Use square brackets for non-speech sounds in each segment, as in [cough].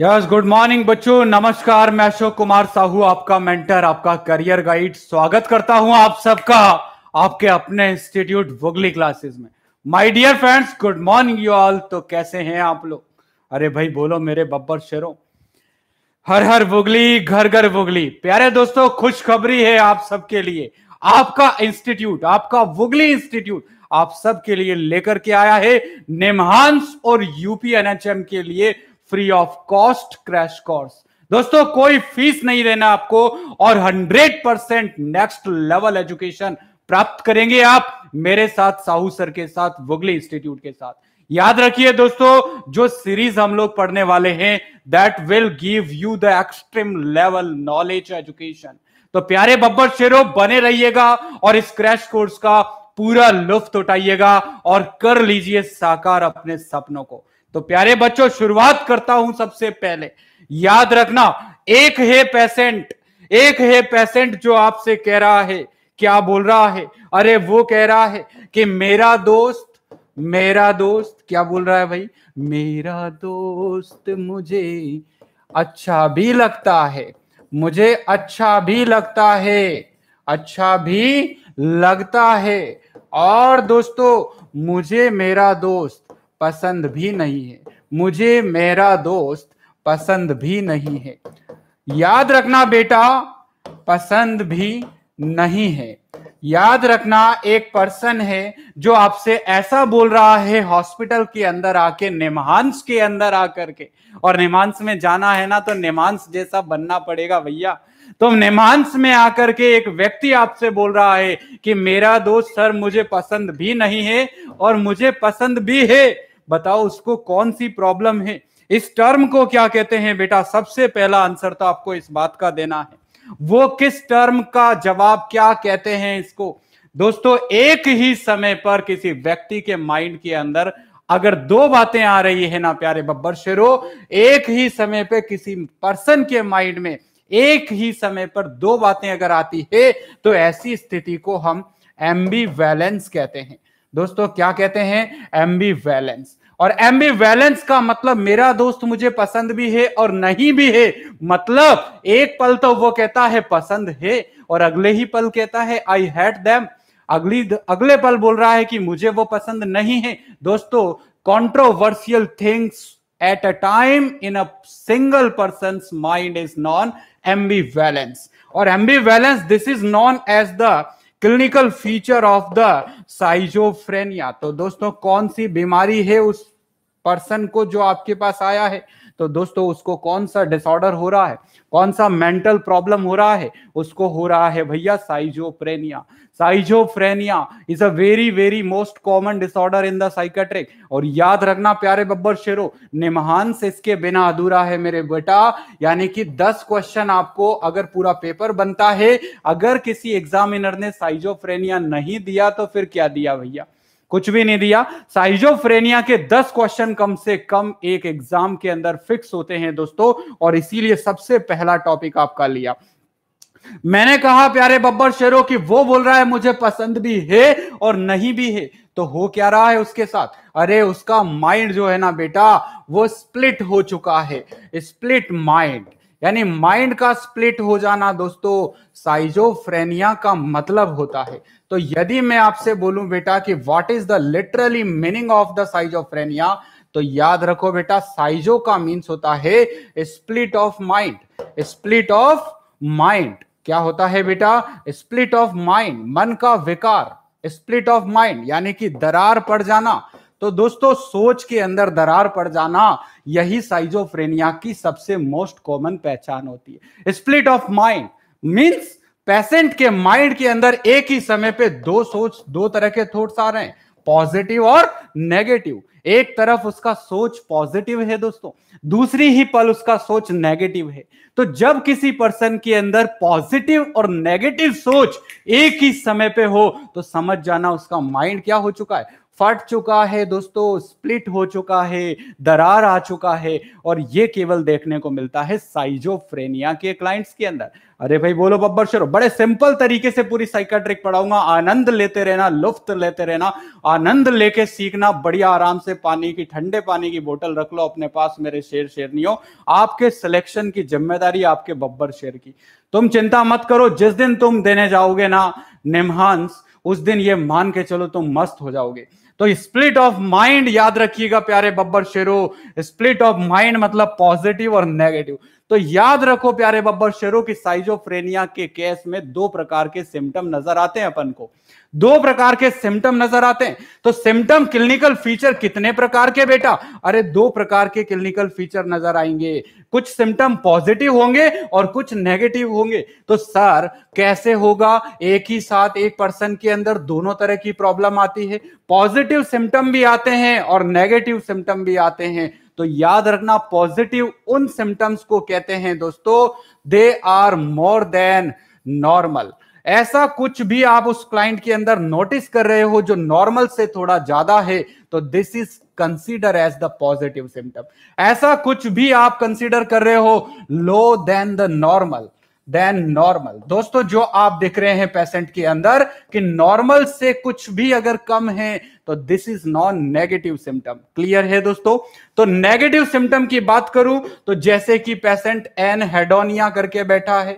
Yes good morning बच्चों नमस्कार मैं अशोक कुमार साहू आपका मेंटर आपका करियर गाइड स्वागत करता हूं आप सबका आपके अपने इंस्टीट्यूट वोगली क्लासेस में my dear friends good morning you all तो कैसे हैं आप लोग अरे भाई बोलो मेरे बब्बर शेरों हर हर वोगली घर घर वोगली प्यारे दोस्तों खुशखबरी है आप सबके लिए आपका इंस्टीट्यूट आपका वुगली इंस्टीट्यूट आप सबके लिए लेकर के आया है निमहांस और यूपी एनएचएम के लिए free of cost crash course दोस्तों कोई फीस नहीं देना आपको और 100 परसेंट नेक्स्ट लेवल एजुकेशन प्राप्त करेंगे आप मेरे साथ साहू सर के साथ वुगली इंस्टीट्यूट के साथ याद रखिए दोस्तों जो सीरीज हम लोग पढ़ने वाले हैं that will give you the extreme level knowledge education तो प्यारे बब्बर शेरो बने रहिएगा और इस क्रैश कोर्स का पूरा लुफ्त उठाइएगा और कर लीजिए साकार अपने सपनों को तो प्यारे बच्चों शुरुआत करता हूं सबसे पहले याद रखना एक है पेशेंट एक है पेशेंट जो आपसे कह रहा है क्या बोल रहा है अरे वो कह रहा है कि मेरा दोस्त मेरा दोस्त क्या बोल रहा है भाई मेरा दोस्त मुझे अच्छा भी लगता है मुझे अच्छा भी लगता है अच्छा भी लगता है और दोस्तों मुझे मेरा दोस्त पसंद भी नहीं है मुझे मेरा दोस्त पसंद भी नहीं है याद रखना बेटा पसंद भी नहीं है याद रखना एक पर्सन है जो आपसे ऐसा बोल रहा है हॉस्पिटल के अंदर आके नेमांस के अंदर आकर के और नेमांस में जाना है ना तो नेमांस जैसा बनना पड़ेगा भैया तो नेमांस में आकर के एक व्यक्ति आपसे बोल रहा है कि मेरा दोस्त सर मुझे पसंद भी नहीं है और मुझे पसंद भी है बताओ उसको कौन सी प्रॉब्लम है इस टर्म को क्या कहते हैं बेटा सबसे पहला आंसर तो आपको इस बात का देना है वो किस टर्म का जवाब क्या कहते हैं इसको दोस्तों एक ही समय पर किसी व्यक्ति के माइंड के अंदर अगर दो बातें आ रही है ना प्यारे बब्बर शेरो एक ही समय पे किसी पर्सन के माइंड में एक ही समय पर दो बातें अगर आती है तो ऐसी स्थिति को हम एम्बी वैलेंस कहते हैं दोस्तों क्या कहते हैं एम्बी वैलेंस और एम्बी वैलेंस का मतलब मेरा दोस्त मुझे पसंद भी है और नहीं भी है मतलब एक पल तो वो कहता है पसंद है और अगले ही पल कहता है आई हैट दैम अगली अगले पल बोल रहा है कि मुझे वो पसंद नहीं है दोस्तों controversial things at a time in a single person mind is known ambivalence or ambivalence this is known as the clinical feature of the schizophrenia तो दोस्तों कौन सी बीमारी है उस पर्सन को जो आपके पास आया है तो दोस्तों उसको कौन सा डिसऑर्डर हो रहा है कौन सा मेंटल प्रॉब्लम हो रहा है उसको हो रहा है भैया schizophrenia schizophrenia is a very very most common disorder in the psychiatric और याद रखना प्यारे बब्बर शेरो निमहान से इसके बिना अधूरा है मेरे बेटा यानी कि दस क्वेश्चन आपको अगर पूरा पेपर बनता है अगर किसी एग्जामिनर ने साइजोफ्रेनिया नहीं दिया तो फिर क्या दिया भैया कुछ भी नहीं दिया साइजोफ्रेनिया के 10 क्वेश्चन कम से कम एक एग्जाम के अंदर फिक्स होते हैं दोस्तों और इसीलिए सबसे पहला टॉपिक आपका लिया मैंने कहा प्यारे बब्बर शेरों की वो बोल रहा है मुझे पसंद भी है और नहीं भी है तो हो क्या रहा है उसके साथ अरे उसका माइंड जो है ना बेटा वो स्प्लिट हो चुका है स्प्लिट माइंड यानी माइंड का स्प्लिट हो जाना दोस्तों साइजोफ्रेनिया का मतलब होता है तो यदि मैं आपसे बोलूं बेटा कि what is the literally meaning of the schizophrenia तो याद रखो बेटा साइजो का मीन्स होता है split of mind split of mind क्या होता है बेटा स्प्लिट ऑफ माइंड मन का विकार स्प्लिट ऑफ माइंड यानी कि दरार पड़ जाना तो दोस्तों सोच के अंदर दरार पड़ जाना यही साइजोफ्रेनिया की सबसे मोस्ट कॉमन पहचान होती है split of mind means patient के माइंड के अंदर एक ही समय पे दो सोच दो तरह के थॉट्स आ रहे हैं पॉजिटिव और नेगेटिव एक तरफ उसका सोच पॉजिटिव है दोस्तों दूसरी ही पल उसका सोच नेगेटिव है तो जब किसी पर्सन के अंदर पॉजिटिव और नेगेटिव सोच एक ही समय पे हो तो समझ जाना उसका माइंड क्या हो चुका है फट चुका है दोस्तों स्प्लिट हो चुका है दरार आ चुका है और ये केवल देखने को मिलता है साइजोफ्रेनिया के क्लाइंट्स के अंदर अरे भाई बोलो बब्बर शोर बड़े सिंपल तरीके से पूरी साइकाट्रिक पढ़ाऊंगा आनंद लेते रहना लुफ्त लेते रहना आनंद लेके सीखना बढ़िया आराम से पानी की ठंडे पानी की बोतल रख लो अपने पास मेरे शेर शेरनियों आपके सिलेक्शन की जिम्मेदारी आपके बब्बर शेर की तुम चिंता मत करो जिस दिन तुम देने जाओगे ना निमहांस उस दिन ये मान के चलो तुम मस्त हो जाओगे तो स्प्लिट ऑफ माइंड याद रखिएगा प्यारे बब्बर शेरो स्प्लिट ऑफ माइंड मतलब पॉजिटिव और नेगेटिव तो याद रखो प्यारे बब्बर शेरों की साइजोफ्रेनिया के केस में दो प्रकार के सिम्टम नजर आते हैं अपन को दो प्रकार के सिम्टम नजर आते हैं तो सिम्टम क्लिनिकल फीचर कितने प्रकार के बेटा अरे दो प्रकार के क्लिनिकल फीचर नजर आएंगे कुछ सिम्टम पॉजिटिव होंगे और कुछ नेगेटिव होंगे तो सर कैसे होगा एक ही साथ एक पर्सन के अंदर दोनों तरह की प्रॉब्लम आती है पॉजिटिव सिम्टम भी आते हैं और नेगेटिव सिम्टम भी आते हैं तो याद रखना पॉजिटिव उन सिम्टम्स को कहते हैं दोस्तों they are more than normal ऐसा कुछ भी आप उस क्लाइंट के अंदर नोटिस कर रहे हो जो नॉर्मल से थोड़ा ज्यादा है तो this is consider as the positive symptom ऐसा कुछ भी आप कंसीडर कर रहे हो low than the normal than normal दोस्तों जो आप दिख रहे हैं पेशेंट के अंदर कि नॉर्मल से कुछ भी अगर कम है तो this is known negative symptom clear है दोस्तों तो नेगेटिव सिम्टम की बात करूं तो जैसे कि पेशेंट एन हेडोनिया करके बैठा है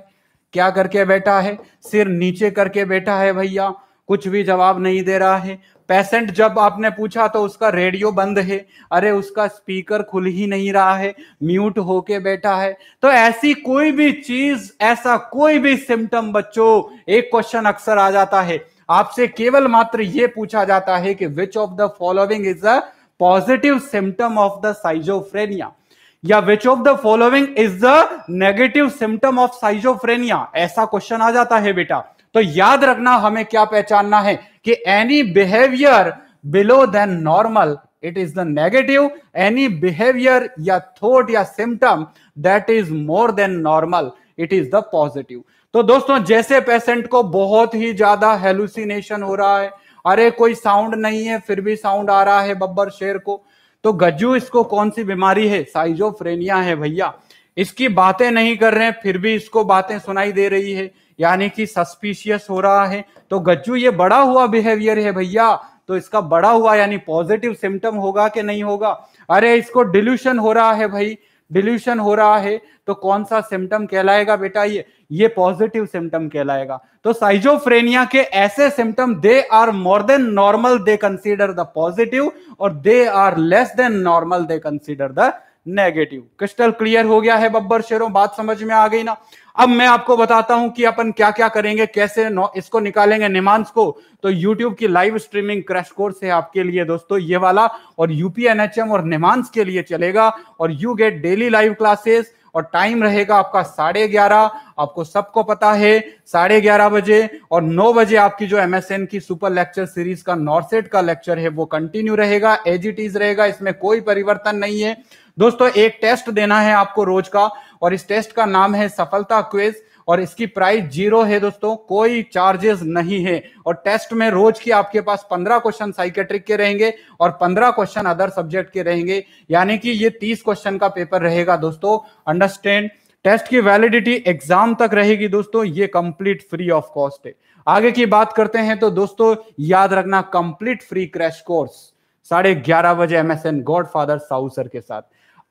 क्या करके बैठा है सिर नीचे करके बैठा है भैया कुछ भी जवाब नहीं दे रहा है पेशेंट जब आपने पूछा तो उसका रेडियो बंद है अरे उसका स्पीकर खुल ही नहीं रहा है म्यूट होके बैठा है तो ऐसी कोई भी चीज ऐसा कोई भी सिम्टम बच्चों एक क्वेश्चन अक्सर आ जाता है आपसे केवल मात्र ये पूछा जाता है कि which of the following is a positive symptom of the schizophrenia या which of the following is the negative symptom of schizophrenia ऐसा क्वेश्चन आ जाता है बेटा तो याद रखना हमें क्या पहचानना है कि any behaviour below than normal it is the negative any behaviour या थॉट या symptom that is more than normal it is the positive तो दोस्तों जैसे पेशेंट को बहुत ही ज्यादा हेलुसिनेशन हो रहा है अरे कोई साउंड नहीं है फिर भी साउंड आ रहा है बब्बर शेर को तो गज्जू इसको कौन सी बीमारी है साइजोफ्रेनिया है भैया इसकी बातें नहीं कर रहे हैं फिर भी इसको बातें सुनाई दे रही है यानी कि सस्पिशियस हो रहा है तो गज्जू ये बड़ा हुआ बिहेवियर है भैया तो इसका बड़ा हुआ यानी पॉजिटिव सिम्टम होगा कि नहीं होगा अरे इसको डिल्यूशन हो रहा है भाई डिल्यूशन हो रहा है तो कौन सा सिम्टम कहलाएगा बेटा ये ये पॉजिटिव सिम्टम कहलाएगा तो साइजोफ्रेनिया के ऐसे symptom they are more than normal they consider the positive और they are less than normal they consider the negative crystal clear हो गया है बब्बर शेरों बात समझ में आ गई ना अब मैं आपको बताता हूं कि अपन क्या क्या करेंगे कैसे इसको निकालेंगे निमांस को तो यूट्यूब की लाइव स्ट्रीमिंग क्रैश कोर्स है आपके लिए दोस्तों ये वाला और यूपीएनएचएम और निमांस के लिए चलेगा और you get daily live classes और टाइम रहेगा आपका साढ़े ग्यारह आपको सबको पता है साढ़े ग्यारह बजे और नौ बजे आपकी जो एमएसएन की सुपर लेक्चर सीरीज का नॉर्सेट का लेक्चर है वो कंटिन्यू रहेगा एज इट इज रहेगा इसमें कोई परिवर्तन नहीं है दोस्तों एक टेस्ट देना है आपको रोज का और इस टेस्ट का नाम है सफलता क्विज और इसकी प्राइस जीरो है दोस्तों कोई चार्जेस नहीं है और टेस्ट में रोज की आपके पास पंद्रह क्वेश्चन साइकेट्रिक के रहेंगे और पंद्रह क्वेश्चन अदर सब्जेक्ट के रहेंगे यानी कि ये तीस क्वेश्चन का पेपर रहेगा दोस्तों अंडरस्टैंड टेस्ट की वैलिडिटी एग्जाम तक रहेगी दोस्तों ये कंप्लीट फ्री ऑफ कॉस्ट है आगे की बात करते हैं तो दोस्तों याद रखना कंप्लीट फ्री क्रैश कोर्स साढ़े ग्यारह बजे एमएसएन गॉडफादर साउसर के साथ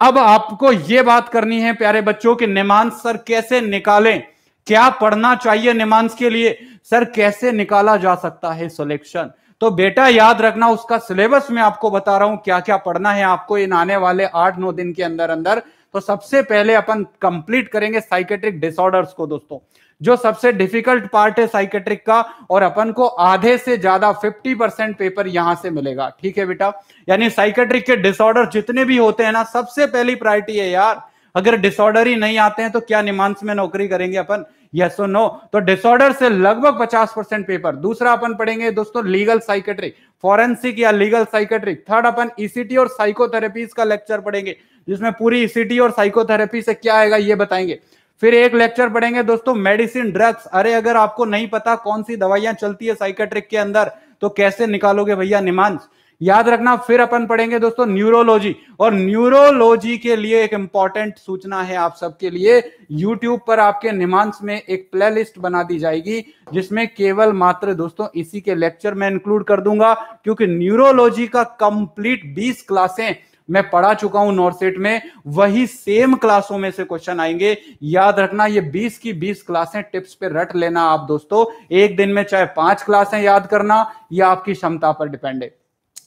अब आपको यह बात करनी है प्यारे बच्चों कि निमांस सर कैसे निकालें क्या पढ़ना चाहिए निमांस के लिए सर कैसे निकाला जा सकता है सिलेक्शन तो बेटा याद रखना उसका सिलेबस में आपको बता रहा हूं क्या क्या पढ़ना है आपको इन आने वाले आठ नौ दिन के अंदर अंदर तो सबसे पहले अपन कंप्लीट करेंगे साइकेट्रिक डिसऑर्डर्स को दोस्तों जो सबसे डिफिकल्ट पार्ट है साइकेट्रिक का और अपन को आधे से ज्यादा 50 परसेंट पेपर यहां से मिलेगा ठीक है बेटा यानी साइकेट्रिक के डिसऑर्डर जितने भी होते हैं ना सबसे पहली प्रायोरिटी है यार अगर डिसऑर्डर ही नहीं आते हैं तो क्या निमांस में नौकरी करेंगे अपन यस और नो तो डिसऑर्डर से लगभग 50 परसेंट पेपर दूसरा अपन पढ़ेंगे दोस्तों लीगल साइकेट्रिक फॉरेंसिक या लीगल साइकेट्रिक थर्ड अपन ईसीटी e और साइकोथेरेपीज का लेक्चर पढ़ेंगे जिसमें पूरी ईसीटी e और साइकोथेरेपी से क्या आएगा ये बताएंगे फिर एक लेक्चर पढ़ेंगे दोस्तों मेडिसिन ड्रग्स अरे अगर आपको नहीं पता कौन सी दवाइयां चलती है साइकेट्रिक के अंदर तो कैसे निकालोगे भैया निमांस याद रखना फिर अपन पढ़ेंगे दोस्तों न्यूरोलॉजी और न्यूरोलॉजी के लिए एक इंपॉर्टेंट सूचना है आप सबके लिए यूट्यूब पर आपके निमांस में एक प्लेलिस्ट बना दी जाएगी जिसमें केवल मात्र दोस्तों इसी के लेक्चर में इंक्लूड कर दूंगा क्योंकि न्यूरोलॉजी का कंप्लीट 20 क्लासें मैं पढ़ा चुका हूं सेट में वही सेम क्लासों में से क्वेश्चन आएंगे याद रखना ये 20 की 20 क्लासें टिप्स पे रट लेना आप दोस्तों एक दिन में चाहे पांच क्लासें याद करना ये आपकी क्षमता पर डिपेंड है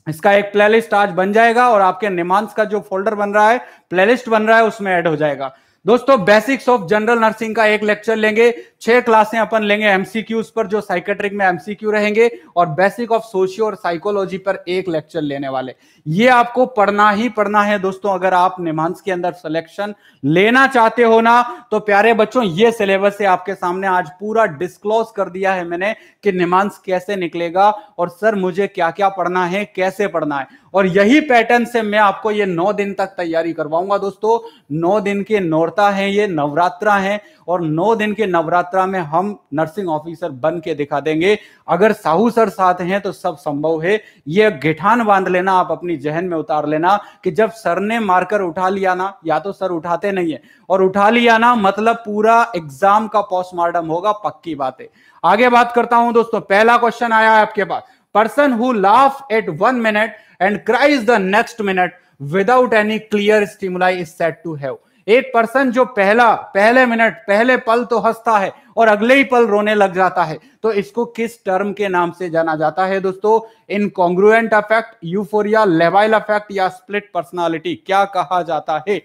इसका एक प्लेलिस्ट आज बन जाएगा और आपके निमांस का जो फोल्डर बन रहा है प्लेलिस्ट बन रहा है उसमें ऐड हो जाएगा दोस्तों बेसिक्स ऑफ जनरल नर्सिंग का एक लेक्चर लेंगे छह क्लासें अपन लेंगे एमसीक्यूज पर जो साइकेट्रिक में एमसीक्यू रहेंगे और बेसिक ऑफ सोशियो और साइकोलॉजी पर एक लेक्चर लेने वाले ये आपको पढ़ना ही पढ़ना है दोस्तों अगर आप निमांस के अंदर सिलेक्शन लेना चाहते हो ना तो प्यारे बच्चों ये सिलेबस है आपके सामने आज पूरा डिस्क्लोज कर दिया है मैंने कि निमांस कैसे निकलेगा और सर मुझे क्या क्या पढ़ना है कैसे पढ़ना है और यही पैटर्न से मैं आपको ये नौ दिन तक तैयारी करवाऊंगा दोस्तों नौ दिन के नौरता है ये नवरात्रा है और नौ दिन के नवरात्रा में हम नर्सिंग ऑफिसर बन के दिखा देंगे अगर साहू सर साथ हैं तो सब संभव है ये गिठान बांध लेना आप अपनी जहन में उतार लेना कि जब सर ने मारकर उठा लिया ना या तो सर उठाते नहीं है और उठा लिया ना मतलब पूरा एग्जाम का पोस्टमार्टम होगा पक्की बात है आगे बात करता हूं दोस्तों पहला क्वेश्चन आया है आपके पास person who laugh at one minute and cries the next minute without any clear stimuli is set to have एक पर्सन जो पहला पहले मिनट पहले पल तो हंसता है और अगले ही पल रोने लग जाता है तो इसको किस टर्म के नाम से जाना जाता है दोस्तों इनकॉन्ग्रुएंट अफेक्ट यूफोरिया लेवाइल अफेक्ट या स्प्लिट पर्सनालिटी क्या कहा जाता है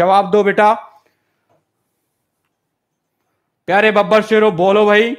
जवाब दो बेटा प्यारे बब्बर शेरो बोलो भाई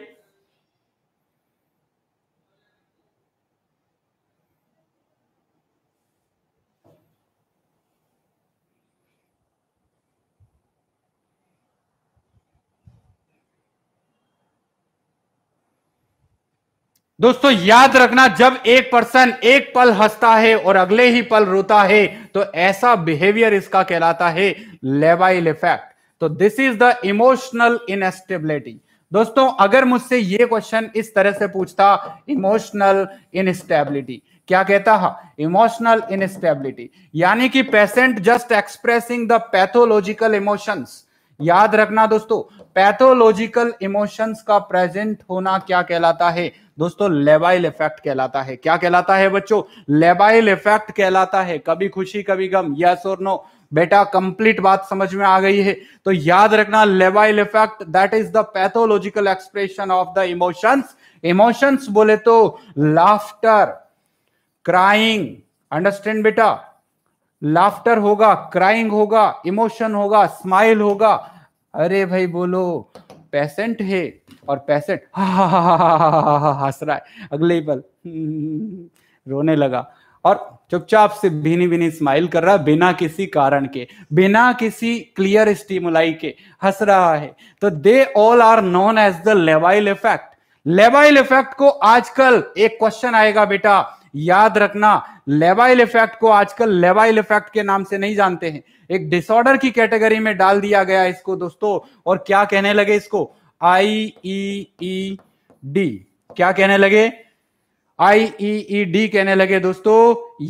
दोस्तों याद रखना जब एक पर्सन एक पल हंसता है और अगले ही पल रोता है तो ऐसा बिहेवियर इसका कहलाता है लेवाइल इफेक्ट तो this is the emotional instability दोस्तों अगर मुझसे ये क्वेश्चन इस तरह से पूछता इमोशनल इनस्टेबिलिटी क्या कहता है इमोशनल इनस्टेबिलिटी यानी कि patient just expressing the pathological emotions याद रखना दोस्तों पैथोलॉजिकल इमोशंस का प्रेजेंट होना क्या कहलाता है दोस्तों लेबाइल इफेक्ट कहलाता है क्या कहलाता है बच्चों लेबाइल इफेक्ट कहलाता है कभी खुशी कभी गम यस और नो बेटा कंप्लीट बात समझ में आ गई है तो याद रखना labile effect that is the pathological expression of the emotions emotions बोले तो लाफ्टर क्राइंग अंडरस्टैंड बेटा लाफ्टर होगा क्राइंग होगा इमोशन होगा स्माइल होगा अरे भाई बोलो पेशेंट है और पैसेट हा हा हा हा हा हा हा हा हंस रहा है अगले पल रोने लगा और चुपचाप से भीनी भीनी स्माइल कर रहा है बिना किसी कारण के बिना किसी क्लियर स्टीमुलाई के हंस रहा है तो they all are known as the लेवाइल इफेक्ट लेवाइल इफेक्ट को आजकल एक क्वेश्चन आएगा बेटा याद रखना लेवाइल इफेक्ट को आजकल लेवाइल इफेक्ट के नाम से नहीं जानते हैं एक डिसऑर्डर की कैटेगरी में डाल दिया गया इसको दोस्तों और क्या कहने लगे इसको आई ई ई डी क्या कहने लगे आई ई ई डी कहने लगे दोस्तों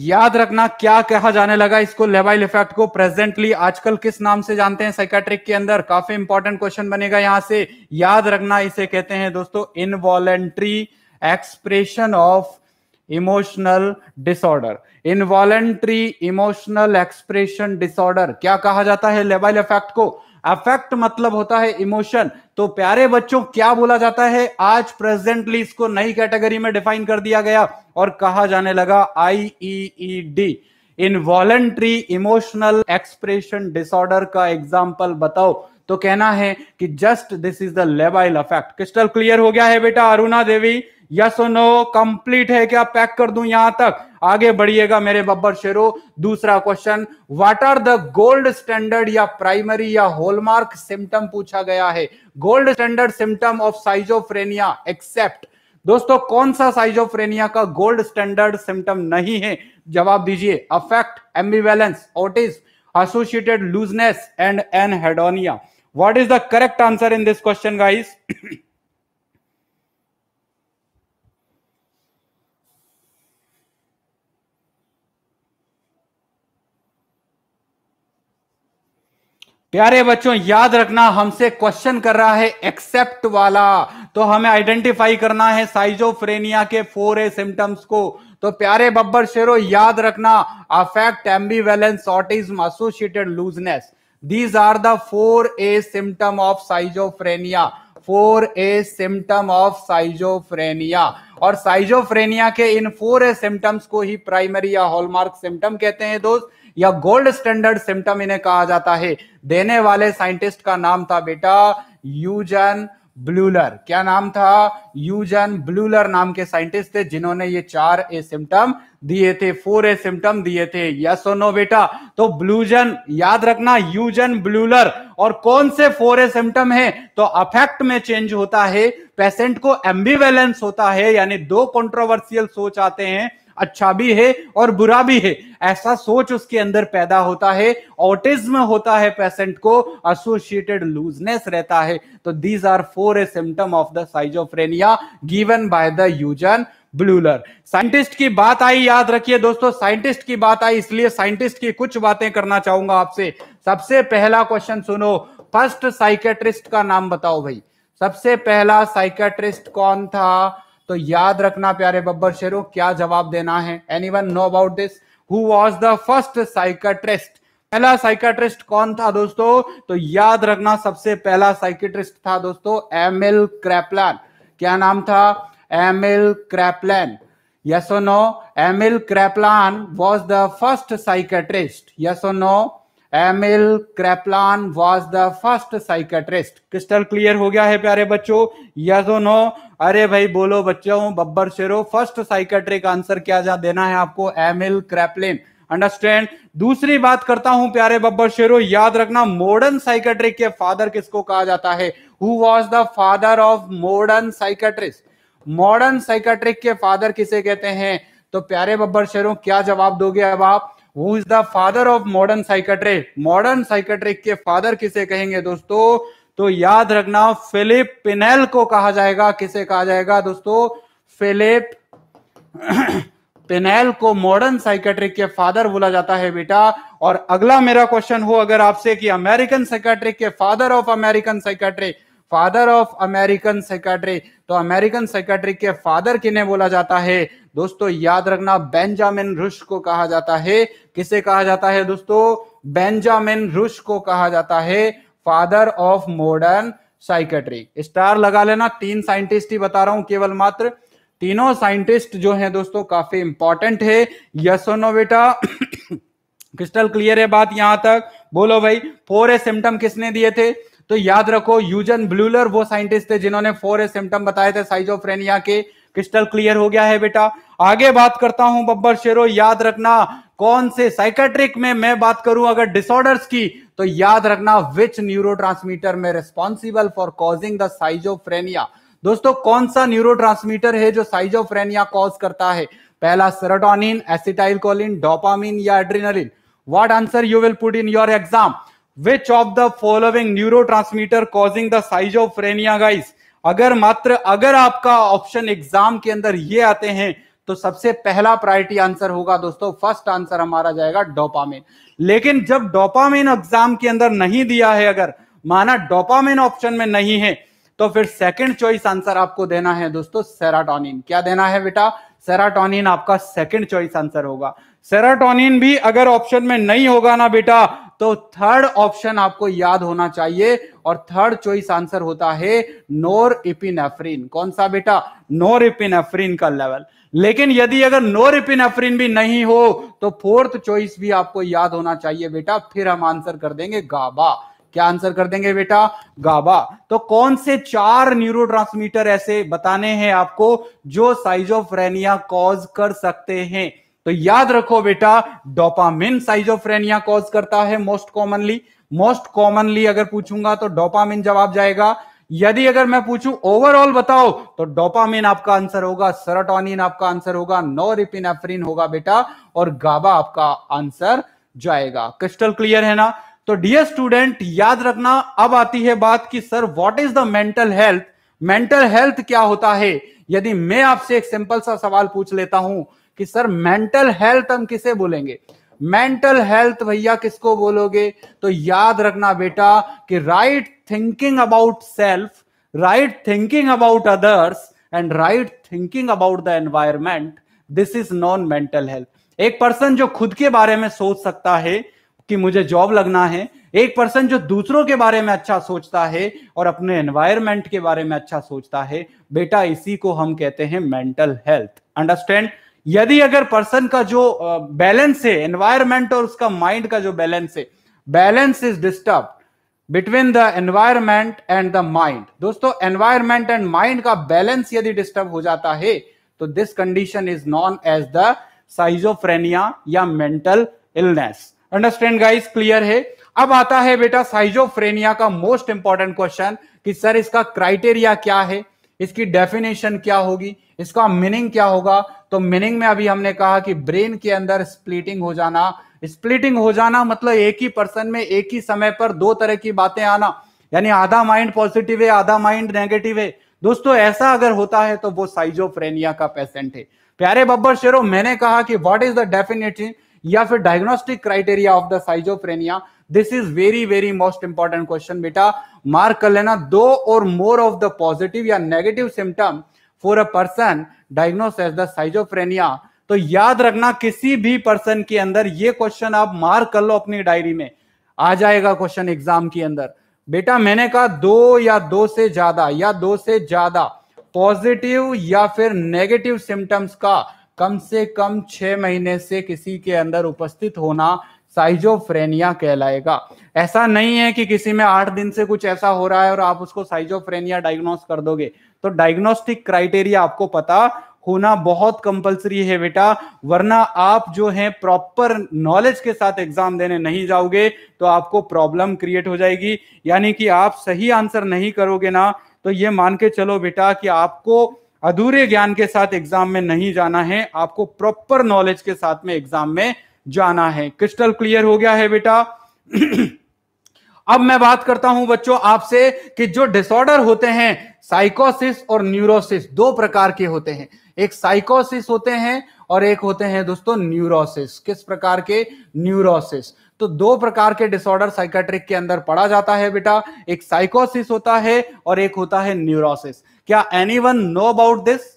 याद रखना क्या कहा जाने लगा इसको लेवाइल इफेक्ट को प्रेजेंटली आजकल किस नाम से जानते हैं साइकेट्रिक के अंदर काफी इंपॉर्टेंट क्वेश्चन बनेगा यहां से याद रखना इसे कहते हैं दोस्तों involuntary expression of emotional disorder involuntary emotional expression disorder क्या कहा जाता है लेवाइल इफेक्ट को अफेक्ट मतलब होता है इमोशन तो प्यारे बच्चों क्या बोला जाता है आज प्रेजेंटली इसको नई कैटेगरी में डिफाइन कर दिया गया और कहा जाने लगा I E D involuntary emotional expression disorder का एग्जाम्पल बताओ तो कहना है कि just this is the labile affect crystal clear हो गया है बेटा Aruna Devi yes no complete है क्या पैक कर दूं यहां तक आगे बढ़िएगा मेरे बब्बर शेरो दूसरा question what are the gold standard या प्राइमरी या होलमार्क सिम्टम पूछा गया है gold standard symptom of schizophrenia except दोस्तों कौन सा साइजोफ्रेनिया का गोल्ड स्टैंडर्ड सिम्टम नहीं है जवाब दीजिए affect ambivalence autism associated looseness and anhedonia what is the correct answer in this question guys प्यारे बच्चों याद रखना हमसे क्वेश्चन कर रहा है एक्सेप्ट वाला तो हमें आइडेंटिफाई करना है साइजोफ्रेनिया के फोर ए सिम्टम्स को तो प्यारे बब्बर शेरो याद रखना affect ambivalence autism associated looseness these are the four A symptom of schizophrenia four A symptom of schizophrenia और साइजोफ्रेनिया के इन फोर ए सिम्टम्स को ही प्राइमरी या हॉलमार्क सिम्टम कहते हैं दोस्त या गोल्ड स्टैंडर्ड सिम्टम इन्हें कहा जाता है देने वाले साइंटिस्ट का नाम था बेटा यूजन ब्लूलर क्या नाम था यूजन ब्लूलर नाम के साइंटिस्ट थे जिन्होंने ये चार ए सिम्टम दिए थे फोर ए सिम्टम दिए थे यस और नो बेटा तो ब्लूजन याद रखना यूजन ब्लूलर और कौन से फोर ए सिम्टम है तो अफेक्ट में चेंज होता है पेशेंट को एम्बीवेलेंस होता है यानी दो कंट्रोवर्सियल सोच आते हैं अच्छा भी है और बुरा भी है ऐसा सोच उसके अंदर पैदा होता है ऑटिज्म होता है पेशेंट को एसोसिएटेड लूजनेस रहता है तो these are four A symptom of the schizophrenia given by the Eugen Bleuler scientist की बात आई याद रखिए दोस्तों साइंटिस्ट की बात आई इसलिए साइंटिस्ट की कुछ बातें करना चाहूंगा आपसे सबसे पहला क्वेश्चन सुनो फर्स्ट साइकेट्रिस्ट का नाम बताओ भाई सबसे पहला साइकेट्रिस्ट कौन था तो याद रखना प्यारे बब्बर शेरों क्या जवाब देना है anyone know about this who was the first psychiatrist पहला साइकाट्रिस्ट कौन था दोस्तों तो याद रखना सबसे पहला साइकेट्रिस्ट था दोस्तों एमिल क्रैपलैन क्या नाम था Emil Kraepelin yes or no Emil Kraepelin was the first psychiatrist yes or no Emil Kraepelin was the first psychiatrist crystal clear हो गया है प्यारे बच्चों यस और नो अरे भाई बोलो बच्चों बब्बर शेरो फर्स्ट साइकेट्रिक आंसर क्या जा देना है आपको एमिल क्रेपलिन अंडरस्टैंड दूसरी बात करता हूं प्यारे बब्बर शेरो याद रखना मॉडर्न साइकेट्रिक के फादर किसको कहा जाता है who was the father of modern psychiatrist modern psychiatric के फादर किसे कहते हैं तो प्यारे बब्बर शेरों क्या जवाब दोगे अब आप who is the father of modern psychiatric modern psychiatric के फादर किसे कहेंगे दोस्तों तो याद रखना फिलिप पिनेल को कहा जाएगा किसे कहा जाएगा दोस्तों फिलिप पिनेल [clears throat] को मॉडर्न साइकेट्रिक के फादर बोला जाता है बेटा और अगला मेरा क्वेश्चन हो अगर आपसे कि अमेरिकन साइकेट्रिक के father of American psychiatric father of American secretary तो अमेरिकन साइकेट्री के फादर किन्हें बोला जाता है दोस्तों याद रखना बेंजामिन रुश को कहा जाता है किसे कहा जाता है दोस्तों बेंजामिन रुश को कहा जाता है father of modern psychiatry star लगा लेना तीन साइंटिस्ट ही बता रहा हूं केवल मात्र तीनों साइंटिस्ट जो हैं दोस्तों काफी इंपॉर्टेंट है यसोनो बेटा [coughs] क्रिस्टल क्लियर है बात यहां तक बोलो भाई फोर ए सिम्टम किसने दिए थे तो याद रखो यूजन ब्लूलर वो साइंटिस्ट थे जिन्होंने फोर ए सिम्टम बताए थे साइजोफ्रेनिया के क्रिस्टल क्लियर हो गया है बेटा आगे बात करता हूं बब्बर शेरो याद रखना कौन से साइकेट्रिक में मैं बात करूं अगर डिसऑर्डर्स की तो याद रखना विच न्यूरो में responsible for causing the schizophrenia दोस्तों कौन सा न्यूरो है जो साइजोफ्रेनिया कॉज करता है पहला सेरोटोनिन एसिटाइल कोलिन डोपामिन या adrenaline you will you in your exam which of the of neurotransmitter causing the the schizophrenia guys अगर मात्र अगर आपका ऑप्शन एग्जाम के अंदर ये आते हैं तो सबसे पहला प्रायोरिटी आंसर होगा दोस्तों फर्स्ट आंसर हमारा जाएगा डोपामेन लेकिन जब डोपामेन एग्जाम के अंदर नहीं दिया है अगर माना डोपामेन ऑप्शन में नहीं है तो फिर सेकंड चॉइस आंसर आपको देना है दोस्तों सेराटोनिन क्या देना है बेटा सेराटोनिन आपका सेकंड चॉइस आंसर होगा सेराटोनिन भी अगर ऑप्शन में नहीं होगा ना बेटा तो थर्ड ऑप्शन आपको याद होना चाहिए और थर्ड चॉइस आंसर होता है नोर इपिनेफ्रिन कौन सा बेटा नोर इपिनेफ्रिन का लेवल लेकिन यदि अगर नोर इपिनेफ्रिन भी नहीं हो तो फोर्थ चॉइस भी आपको याद होना चाहिए बेटा फिर हम आंसर कर देंगे गाबा क्या आंसर कर देंगे बेटा गाबा तो कौन से चार न्यूरो ऐसे बताने हैं आपको जो साइजोफ्रेनिया कॉज कर सकते हैं तो याद रखो बेटा डोपामिन साइजोफ्रेनिया कॉज करता है मोस्ट कॉमनली मोस्ट कॉमनली अगर पूछूंगा तो डोपामिन जवाब जाएगा यदि अगर मैं पूछूं ओवरऑल बताओ तो डोपामिन आपका आंसर होगा सरटोनिन आपका आंसर होगा नोरिपिनेफ्रिन होगा बेटा और गाबा आपका आंसर जाएगा क्रिस्टल क्लियर है ना तो डियर स्टूडेंट याद रखना अब आती है बात कि sir what is the mental health mental health क्या होता है यदि मैं आपसे एक सिंपल सा सवाल पूछ लेता हूं कि सर मेंटल हेल्थ हम किसे बोलेंगे मेंटल हेल्थ भैया किसको बोलोगे तो याद रखना बेटा कि right thinking about self right thinking about others and right thinking about the environment this is known mental health एक पर्सन जो खुद के बारे में सोच सकता है कि मुझे जॉब लगना है एक पर्सन जो दूसरों के बारे में अच्छा सोचता है और अपने एनवायरमेंट के बारे में अच्छा सोचता है बेटा इसी को हम कहते हैं मेंटल हेल्थ अंडरस्टैंड यदि अगर पर्सन का जो बैलेंस है एनवायरमेंट और उसका माइंड का जो बैलेंस है balance is disturb between the environment and the mind दोस्तों एनवायरमेंट एंड माइंड का बैलेंस यदि डिस्टर्ब हो जाता है तो this condition is known as the schizophrenia या mental illness understand guys clear है अब आता है बेटा साइजोफ्रेनिया का मोस्ट इंपॉर्टेंट क्वेश्चन कि सर इसका क्राइटेरिया क्या है इसकी डेफिनेशन क्या होगी इसका मीनिंग क्या होगा तो मीनिंग में अभी हमने कहा कि ब्रेन के अंदर स्प्लिटिंग हो जाना स्प्लिटिंग हो जाना मतलब एक ही पर्सन में एक ही समय पर दो तरह की बातें आना यानी आधा माइंड पॉजिटिव है आधा माइंड नेगेटिव है दोस्तों ऐसा अगर होता है तो वो साइजोफ्रेनिया का पेशेंट है प्यारे बब्बर शेरो मैंने कहा कि व्हाट इज द डेफिनेशन या फिर diagnostic criteria of the schizophrenia this is very very most important question बेटा मार्क कर लेना दो और मोर ऑफ द पॉजिटिव या negative symptom for a person diagnose as the schizophrenia तो याद रखना किसी भी पर्सन के अंदर ये क्वेश्चन आप मार्क कर लो अपनी डायरी में आ जाएगा क्वेश्चन एग्जाम के अंदर बेटा मैंने कहा दो या दो से ज्यादा या दो से ज्यादा पॉजिटिव या फिर नेगेटिव सिम्टम्स का कम से कम छह महीने से किसी के अंदर उपस्थित होना साइजोफ्रेनिया कहलाएगा ऐसा नहीं है कि किसी में आठ दिन से कुछ ऐसा हो रहा है और आप उसको साइजोफ्रेनिया डायग्नोस कर दोगे तो डायग्नोस्टिक क्राइटेरिया आपको पता होना बहुत कंपलसरी है बेटा वरना आप जो है प्रॉपर नॉलेज के साथ एग्जाम देने नहीं जाओगे तो आपको प्रॉब्लम क्रिएट हो जाएगी यानी कि आप सही आंसर नहीं करोगे ना तो ये मान के चलो बेटा कि आपको अधूरे ज्ञान के साथ एग्जाम में नहीं जाना है आपको प्रॉपर नॉलेज के साथ में एग्जाम में जाना है क्रिस्टल क्लियर हो गया है बेटा [clears throat] अब मैं बात करता हूं बच्चों आपसे कि जो डिसऑर्डर होते हैं साइकोसिस और न्यूरोसिस दो प्रकार के होते हैं एक साइकोसिस होते हैं और एक होते हैं दोस्तों न्यूरोसिस किस प्रकार के न्यूरोसिस तो दो प्रकार के डिसऑर्डर साइकेट्रिक के अंदर पड़ा जाता है बेटा एक साइकोसिस होता है और एक होता है न्यूरोसिस क्या anyone know about this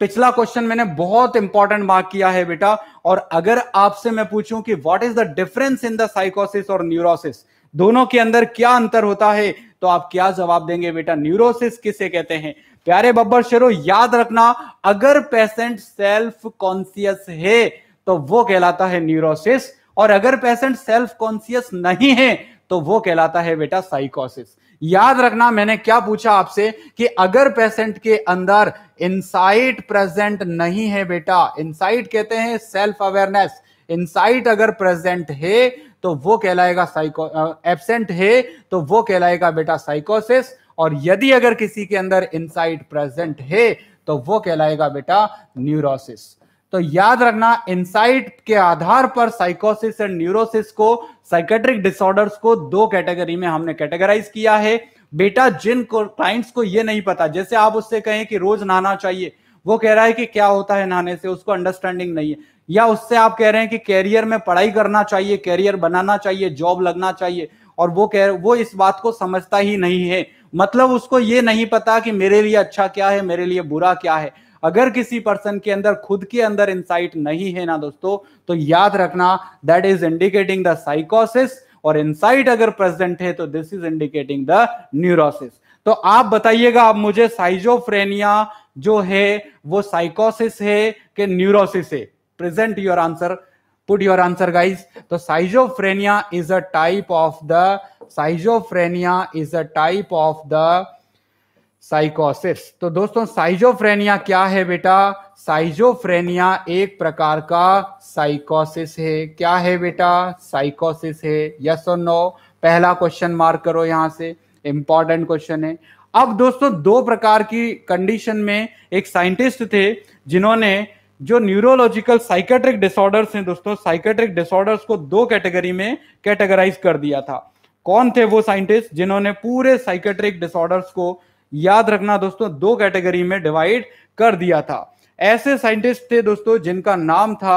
पिछला क्वेश्चन मैंने बहुत इंपॉर्टेंट मार्क किया है बेटा और अगर आपसे मैं पूछूं कि what is the difference in the साइकोसिस और न्यूरोसिस दोनों के अंदर क्या अंतर होता है तो आप क्या जवाब देंगे बेटा न्यूरोसिस किसे कहते हैं प्यारे बब्बर शेरो याद रखना अगर पेशेंट सेल्फ कॉन्सियस है तो वो कहलाता है न्यूरोसिस और अगर पेशेंट सेल्फ कॉन्सियस नहीं है तो वो कहलाता है बेटा साइकोसिस याद रखना मैंने क्या पूछा आपसे कि अगर पेशेंट के अंदर इंसाइट प्रेजेंट नहीं है बेटा इंसाइट कहते हैं सेल्फ अवेयरनेस इंसाइट अगर प्रेजेंट है तो वो कहलाएगा साइको एबसेंट है तो वो कहलाएगा बेटा साइकोसिस और यदि अगर किसी के अंदर इनसाइट प्रेजेंट है तो वो कहलाएगा बेटा न्यूरोसिस तो याद रखना इनसाइट के आधार पर साइकोसिस एंड न्यूरोसिस को साइकेट्रिक डिसऑर्डर्स को दो कैटेगरी में हमने कैटेगराइज किया है बेटा जिन क्लाइंट्स को ये नहीं पता जैसे आप उससे कहें कि रोज नहाना चाहिए वो कह रहा है कि क्या होता है नहाने से उसको अंडरस्टैंडिंग नहीं है या उससे आप कह रहे हैं कि कैरियर में पढ़ाई करना चाहिए कैरियर बनाना चाहिए जॉब लगना चाहिए और वो कह वो इस बात को समझता ही नहीं है मतलब उसको ये नहीं पता कि मेरे लिए अच्छा क्या है मेरे लिए बुरा क्या है अगर किसी पर्सन के अंदर खुद के अंदर इंसाइट नहीं है ना दोस्तों तो याद रखना दैट इज इंडिकेटिंग द साइकोसिस और इंसाइट अगर प्रेजेंट है तो this is indicating the neurosis तो आप बताइएगा आप मुझे साइजोफ्रेनिया जो है वो साइकोसिस है कि न्यूरोसिस है present your answer put your answer guys the schizophrenia is a type of the schizophrenia is a type of the साइकोसिस तो दोस्तों साइजोफ्रेनिया क्या है बेटा साइजोफ्रेनिया एक प्रकार का साइकोसिस है क्या है बेटा साइकोसिस है यस और नो पहला क्वेश्चन मार्क करो यहां से इंपॉर्टेंट क्वेश्चन है अब दोस्तों दो प्रकार की कंडीशन में एक साइंटिस्ट थे जिन्होंने जो न्यूरोलॉजिकल साइकेट्रिक डिसऑर्डर्स हैं दोस्तों साइकेट्रिक डिसऑर्डर्स को दो कैटेगरी में कैटेगराइज कर दिया था कौन थे वो साइंटिस्ट जिन्होंने पूरे साइकेट्रिक डिसऑर्डर्स को याद रखना दोस्तों दो कैटेगरी में डिवाइड कर दिया था ऐसे साइंटिस्ट थे दोस्तों जिनका नाम था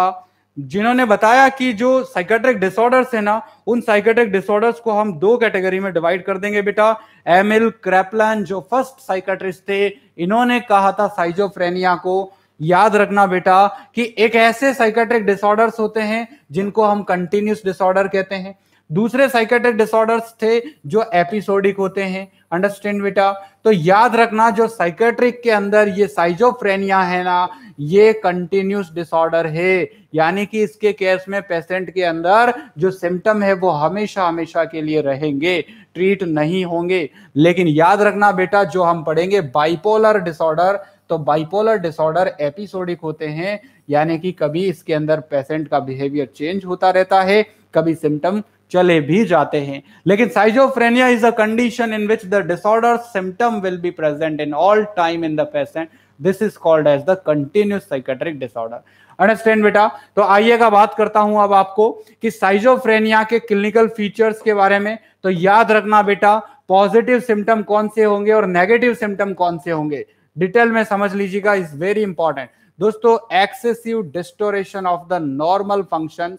जिन्होंने बताया कि जो साइकेट्रिक डिसऑर्डर्स है ना उन साइकेट्रिक डिसऑर्डर्स को हम दो कैटेगरी में डिवाइड कर देंगे बेटा एमिल क्रैपलन जो फर्स्ट साइकेट्रिस्ट थे इन्होंने कहा था साइजोफ्रेनिया को याद रखना बेटा कि एक ऐसे साइकेट्रिक डिसऑर्डर्स होते हैं जिनको हम कंटिन्यूस डिसऑर्डर कहते हैं दूसरे साइकेट्रिक डिसऑर्डर्स थे जो एपिसोडिक होते हैं अंडरस्टैंड बेटा तो याद रखना जो साइकेट्रिक के अंदर ये साइजोफ्रेनिया है ना ये कंटिन्यूस डिसऑर्डर है यानी कि इसके केस में पेशेंट के अंदर जो सिम्टम है वो हमेशा हमेशा के लिए रहेंगे ट्रीट नहीं होंगे लेकिन याद रखना बेटा जो हम पढ़ेंगे बाइपोलर डिसऑर्डर तो बाइपोलर डिसऑर्डर एपिसोडिक होते हैं यानी कि कभी इसके अंदर पेशेंट का बिहेवियर चेंज होता रहता है कभी सिम्टम चले भी जाते हैं लेकिन schizophrenia is a condition in which the disorder symptom will be present in all time in the patient this is called as the continuous psychiatric disorder understand बेटा तो आइएगा बात करता हूं अब आपको कि साइजोफ्रेनिया के क्लिनिकल फीचर्स के बारे में तो याद रखना बेटा पॉजिटिव सिम्टम कौन से होंगे और नेगेटिव सिम्टम कौन से होंगे डिटेल में समझ लीजिएगा इज वेरी इंपॉर्टेंट दोस्तों excessive distortion of the normal function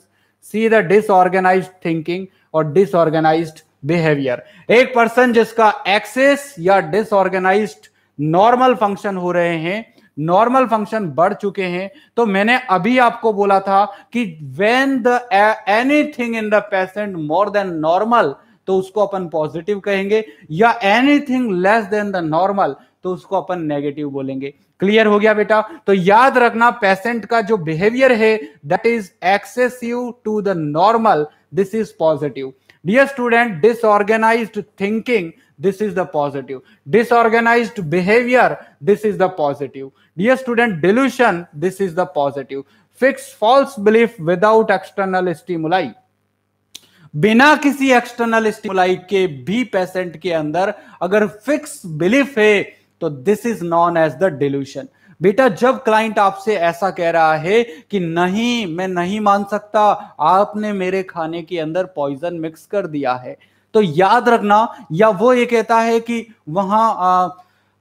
see the disorganise thinking और डिसऑर्गेनाइज बिहेवियर एक पर्सन जिसका एक्सेस या डिसऑर्गेनाइज नॉर्मल फंक्शन हो रहे हैं नॉर्मल फंक्शन बढ़ चुके हैं तो मैंने अभी आपको बोला था कि when the anything in the patient more than normal तो उसको अपन पॉजिटिव कहेंगे या anything less than the normal तो उसको अपन नेगेटिव बोलेंगे क्लियर हो गया बेटा तो याद रखना पेशेंट का जो बिहेवियर है that is excessive to the normal this is positive dear student disorganise thinking this is the positive disorganise behaviour this is the positive dear student delusion this is the positive fix false belief without external stimuli बिना किसी external stimuli के भी patient के अंदर अगर fix belief है तो this is known as the delusion बेटा जब क्लाइंट आपसे ऐसा कह रहा है कि नहीं मैं नहीं मान सकता आपने मेरे खाने के अंदर पॉइजन मिक्स कर दिया है तो याद रखना या वो ये कहता है कि वहां आ,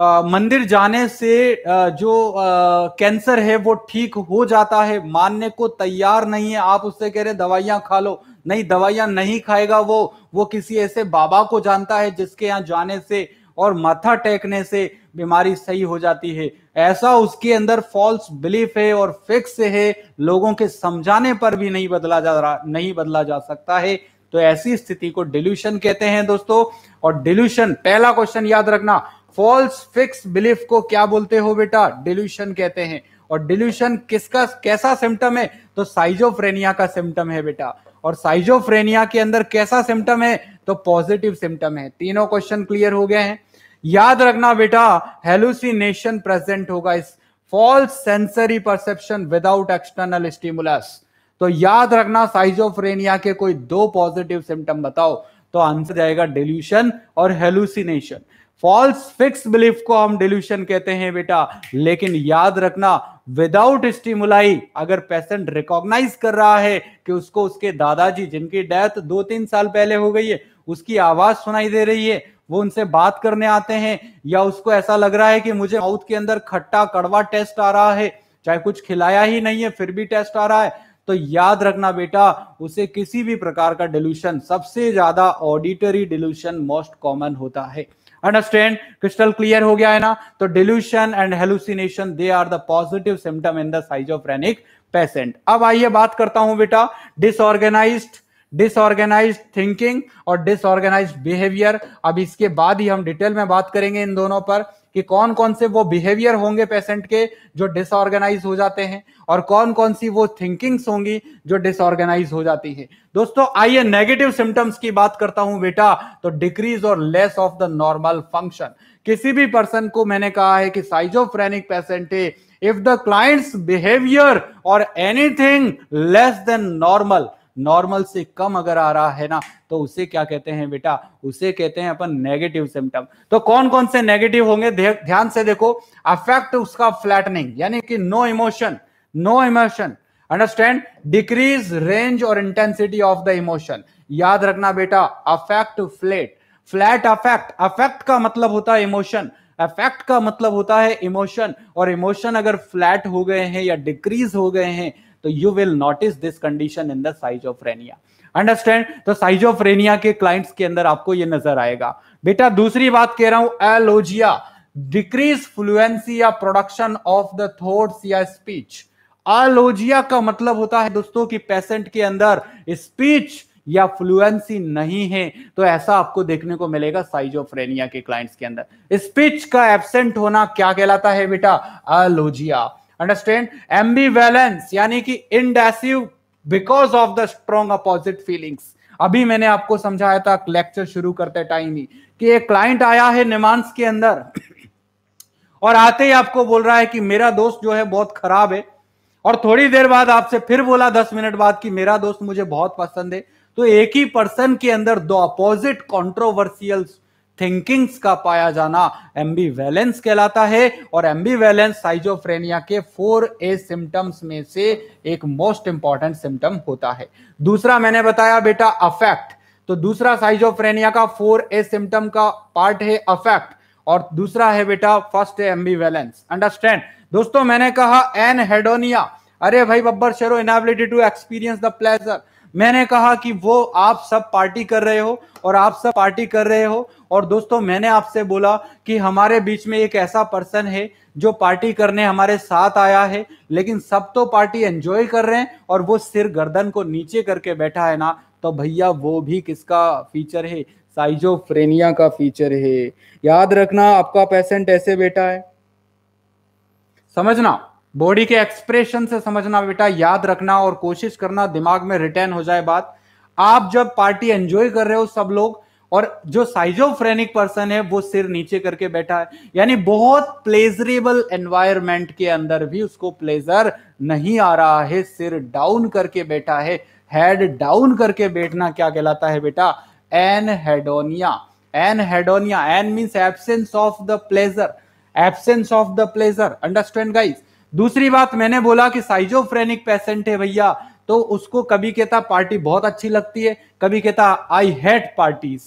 आ, मंदिर जाने से आ, जो आ, कैंसर है वो ठीक हो जाता है मानने को तैयार नहीं है आप उससे कह रहे दवाइयां खा लो नहीं दवाइयां नहीं खाएगा वो वो किसी ऐसे बाबा को जानता है जिसके यहाँ जाने से और माथा टेकने से बीमारी सही हो जाती है ऐसा उसके अंदर फॉल्स बिलीफ है और फिक्स है लोगों के समझाने पर भी नहीं बदला जा रहा नहीं बदला जा सकता है तो ऐसी स्थिति को डिल्यूशन कहते हैं दोस्तों और डिल्यूशन पहला क्वेश्चन याद रखना फॉल्स फिक्स बिलीफ को क्या बोलते हो बेटा डिल्यूशन कहते हैं और डिल्यूशन किसका कैसा सिम्टम है तो साइजोफ्रेनिया का सिम्टम है बेटा और साइजोफ्रेनिया के अंदर कैसा सिम्टम है तो पॉजिटिव सिम्टम है तीनों क्वेश्चन क्लियर हो गए हैं याद रखना बेटा हेलुसिनेशन प्रेजेंट होगा is false sensory perception without external stimulus तो याद रखना साइजोफ्रेनिया के कोई दो पॉजिटिव सिम्टम बताओ तो आंसर जाएगा डिल्यूशन और हेलुसिनेशन फॉल्स फिक्स बिलीफ को हम डिल्यूशन कहते हैं बेटा लेकिन याद रखना विदाउट स्टिमुलाई अगर पेशेंट रिकॉग्नाइज कर रहा है कि उसको उसके दादाजी जिनकी डेथ दो तीन साल पहले हो गई है उसकी आवाज सुनाई दे रही है वो उनसे बात करने आते हैं या उसको ऐसा लग रहा है कि मुझे माउथ के अंदर खट्टा कड़वा टेस्ट आ रहा है चाहे कुछ खिलाया ही नहीं है फिर भी टेस्ट आ रहा है तो याद रखना बेटा उसे किसी भी प्रकार का डिल्यूशन सबसे ज्यादा ऑडिटरी डिल्यूशन मोस्ट कॉमन होता है अंडरस्टैंड क्रिस्टल क्लियर हो गया है ना तो delusion and hallucination they are the positive symptom in the रेनिक पेशेंट अब आइए बात करता हूं बेटा डिसऑर्गेनाइज्ड डिसऑर्गेनाइज थिंकिंग और डिसऑर्गेनाइज बिहेवियर अब इसके बाद ही हम डिटेल में बात करेंगे इन दोनों पर कि कौन कौन से वो बिहेवियर होंगे पेशेंट के जो डिसऑर्गेनाइज हो जाते हैं और कौन कौन सी वो थिंकिंग्स होंगी जो डिसऑर्गेनाइज हो जाती है दोस्तों आइए नेगेटिव सिम्टम्स की बात करता हूं बेटा तो डिक्रीज और less of the normal function किसी भी पर्सन को मैंने कहा है कि साइजोफ्रेनिक पेशेंट है इफ द क्लाइंट्स बिहेवियर और anything less than normal normal से कम अगर आ रहा है ना तो उसे क्या कहते हैं बेटा उसे कहते हैं अपन नेगेटिव सिम्टम तो कौन कौन से नेगेटिव होंगे ध्यान से देखो अफेक्ट उसका फ्लैटनिंग यानी कि no emotion no emotion understand decrease range और इंटेंसिटी ऑफ द इमोशन याद रखना बेटा affect flat flat affect affect का मतलब होता है इमोशन अफेक्ट का मतलब होता है इमोशन और इमोशन अगर फ्लैट हो गए हैं या डिक्रीज हो गए हैं तो you will notice this condition in the schizophrenia understand तो साइज ऑफ रेनिया के क्लाइंट्स के अंदर आपको ये नजर आएगा बेटा दूसरी बात कह रहा हूं एलोजिया डिक्रीज फ्लुएंसी या प्रोडक्शन ऑफ द थॉट्स या स्पीच अलोजिया का मतलब होता है दोस्तों कि पेशेंट के अंदर स्पीच या फ्लुएंसी नहीं है तो ऐसा आपको देखने को मिलेगा साइजोफ्रेनिया के क्लाइंट्स के अंदर स्पीच का एब्सेंट होना क्या कहलाता है बेटा अलोजिया अंडरस्टैंड एम्बीवेलेंस यानी कि indecisive because of the strong opposite feelings अभी मैंने आपको समझाया था लेक्चर शुरू करते टाइम ही कि एक क्लाइंट आया है निमांस के अंदर और आते ही आपको बोल रहा है कि मेरा दोस्त जो है बहुत खराब है और थोड़ी देर बाद आपसे फिर बोला दस मिनट बाद कि मेरा दोस्त मुझे बहुत पसंद है तो एक ही पर्सन के अंदर दो अपोजिट कॉन्ट्रोवर्सियल थिंकिंग्स का पाया जाना एम्बी वैलेंस कहलाता है और एम्बी वैलेंस साइजोफ्रेनिया के फोर ए सिम्टम्स में से एक मोस्ट इंपॉर्टेंट सिम्टम होता है दूसरा मैंने बताया बेटा अफेक्ट तो दूसरा साइजोफ्रेनिया का फोर ए सिम्टम का पार्ट है अफेक्ट और दूसरा है बेटा फर्स्ट है एम्बी वैलेंस अंडरस्टैंड दोस्तों मैंने कहा एन हेडोनिया अरे भाई बब्बर शेरो inability to experience the pleasure मैंने कहा कि वो आप सब पार्टी कर रहे हो और आप सब पार्टी कर रहे हो और दोस्तों मैंने आपसे बोला कि हमारे बीच में एक ऐसा पर्सन है जो पार्टी करने हमारे साथ आया है लेकिन सब तो पार्टी एंजॉय कर रहे हैं और वो सिर गर्दन को नीचे करके बैठा है ना तो भैया वो भी किसका फीचर है साइजोफ्रेनिया का फीचर है याद रखना आपका पेशेंट ऐसे बेटा है समझना बॉडी के एक्सप्रेशन से समझना बेटा याद रखना और कोशिश करना दिमाग में रिटर्न हो जाए बात आप जब पार्टी एंजॉय कर रहे हो सब लोग और जो साइजोफ्रेनिक पर्सन है वो सिर नीचे करके बैठा है यानी बहुत प्लेजरेबल एनवायरमेंट के अंदर भी उसको प्लेजर नहीं आ रहा है सिर डाउन करके बैठा है हेड डाउन करके बैठना क्या कहलाता है बेटा anhedonia anhedonia an means absence of the pleasure absence of the pleasure understand guys दूसरी बात मैंने बोला कि साइजोफ्रेनिक पेशेंट है भैया तो उसको कभी कहता पार्टी बहुत अच्छी लगती है कभी कहता I hate parties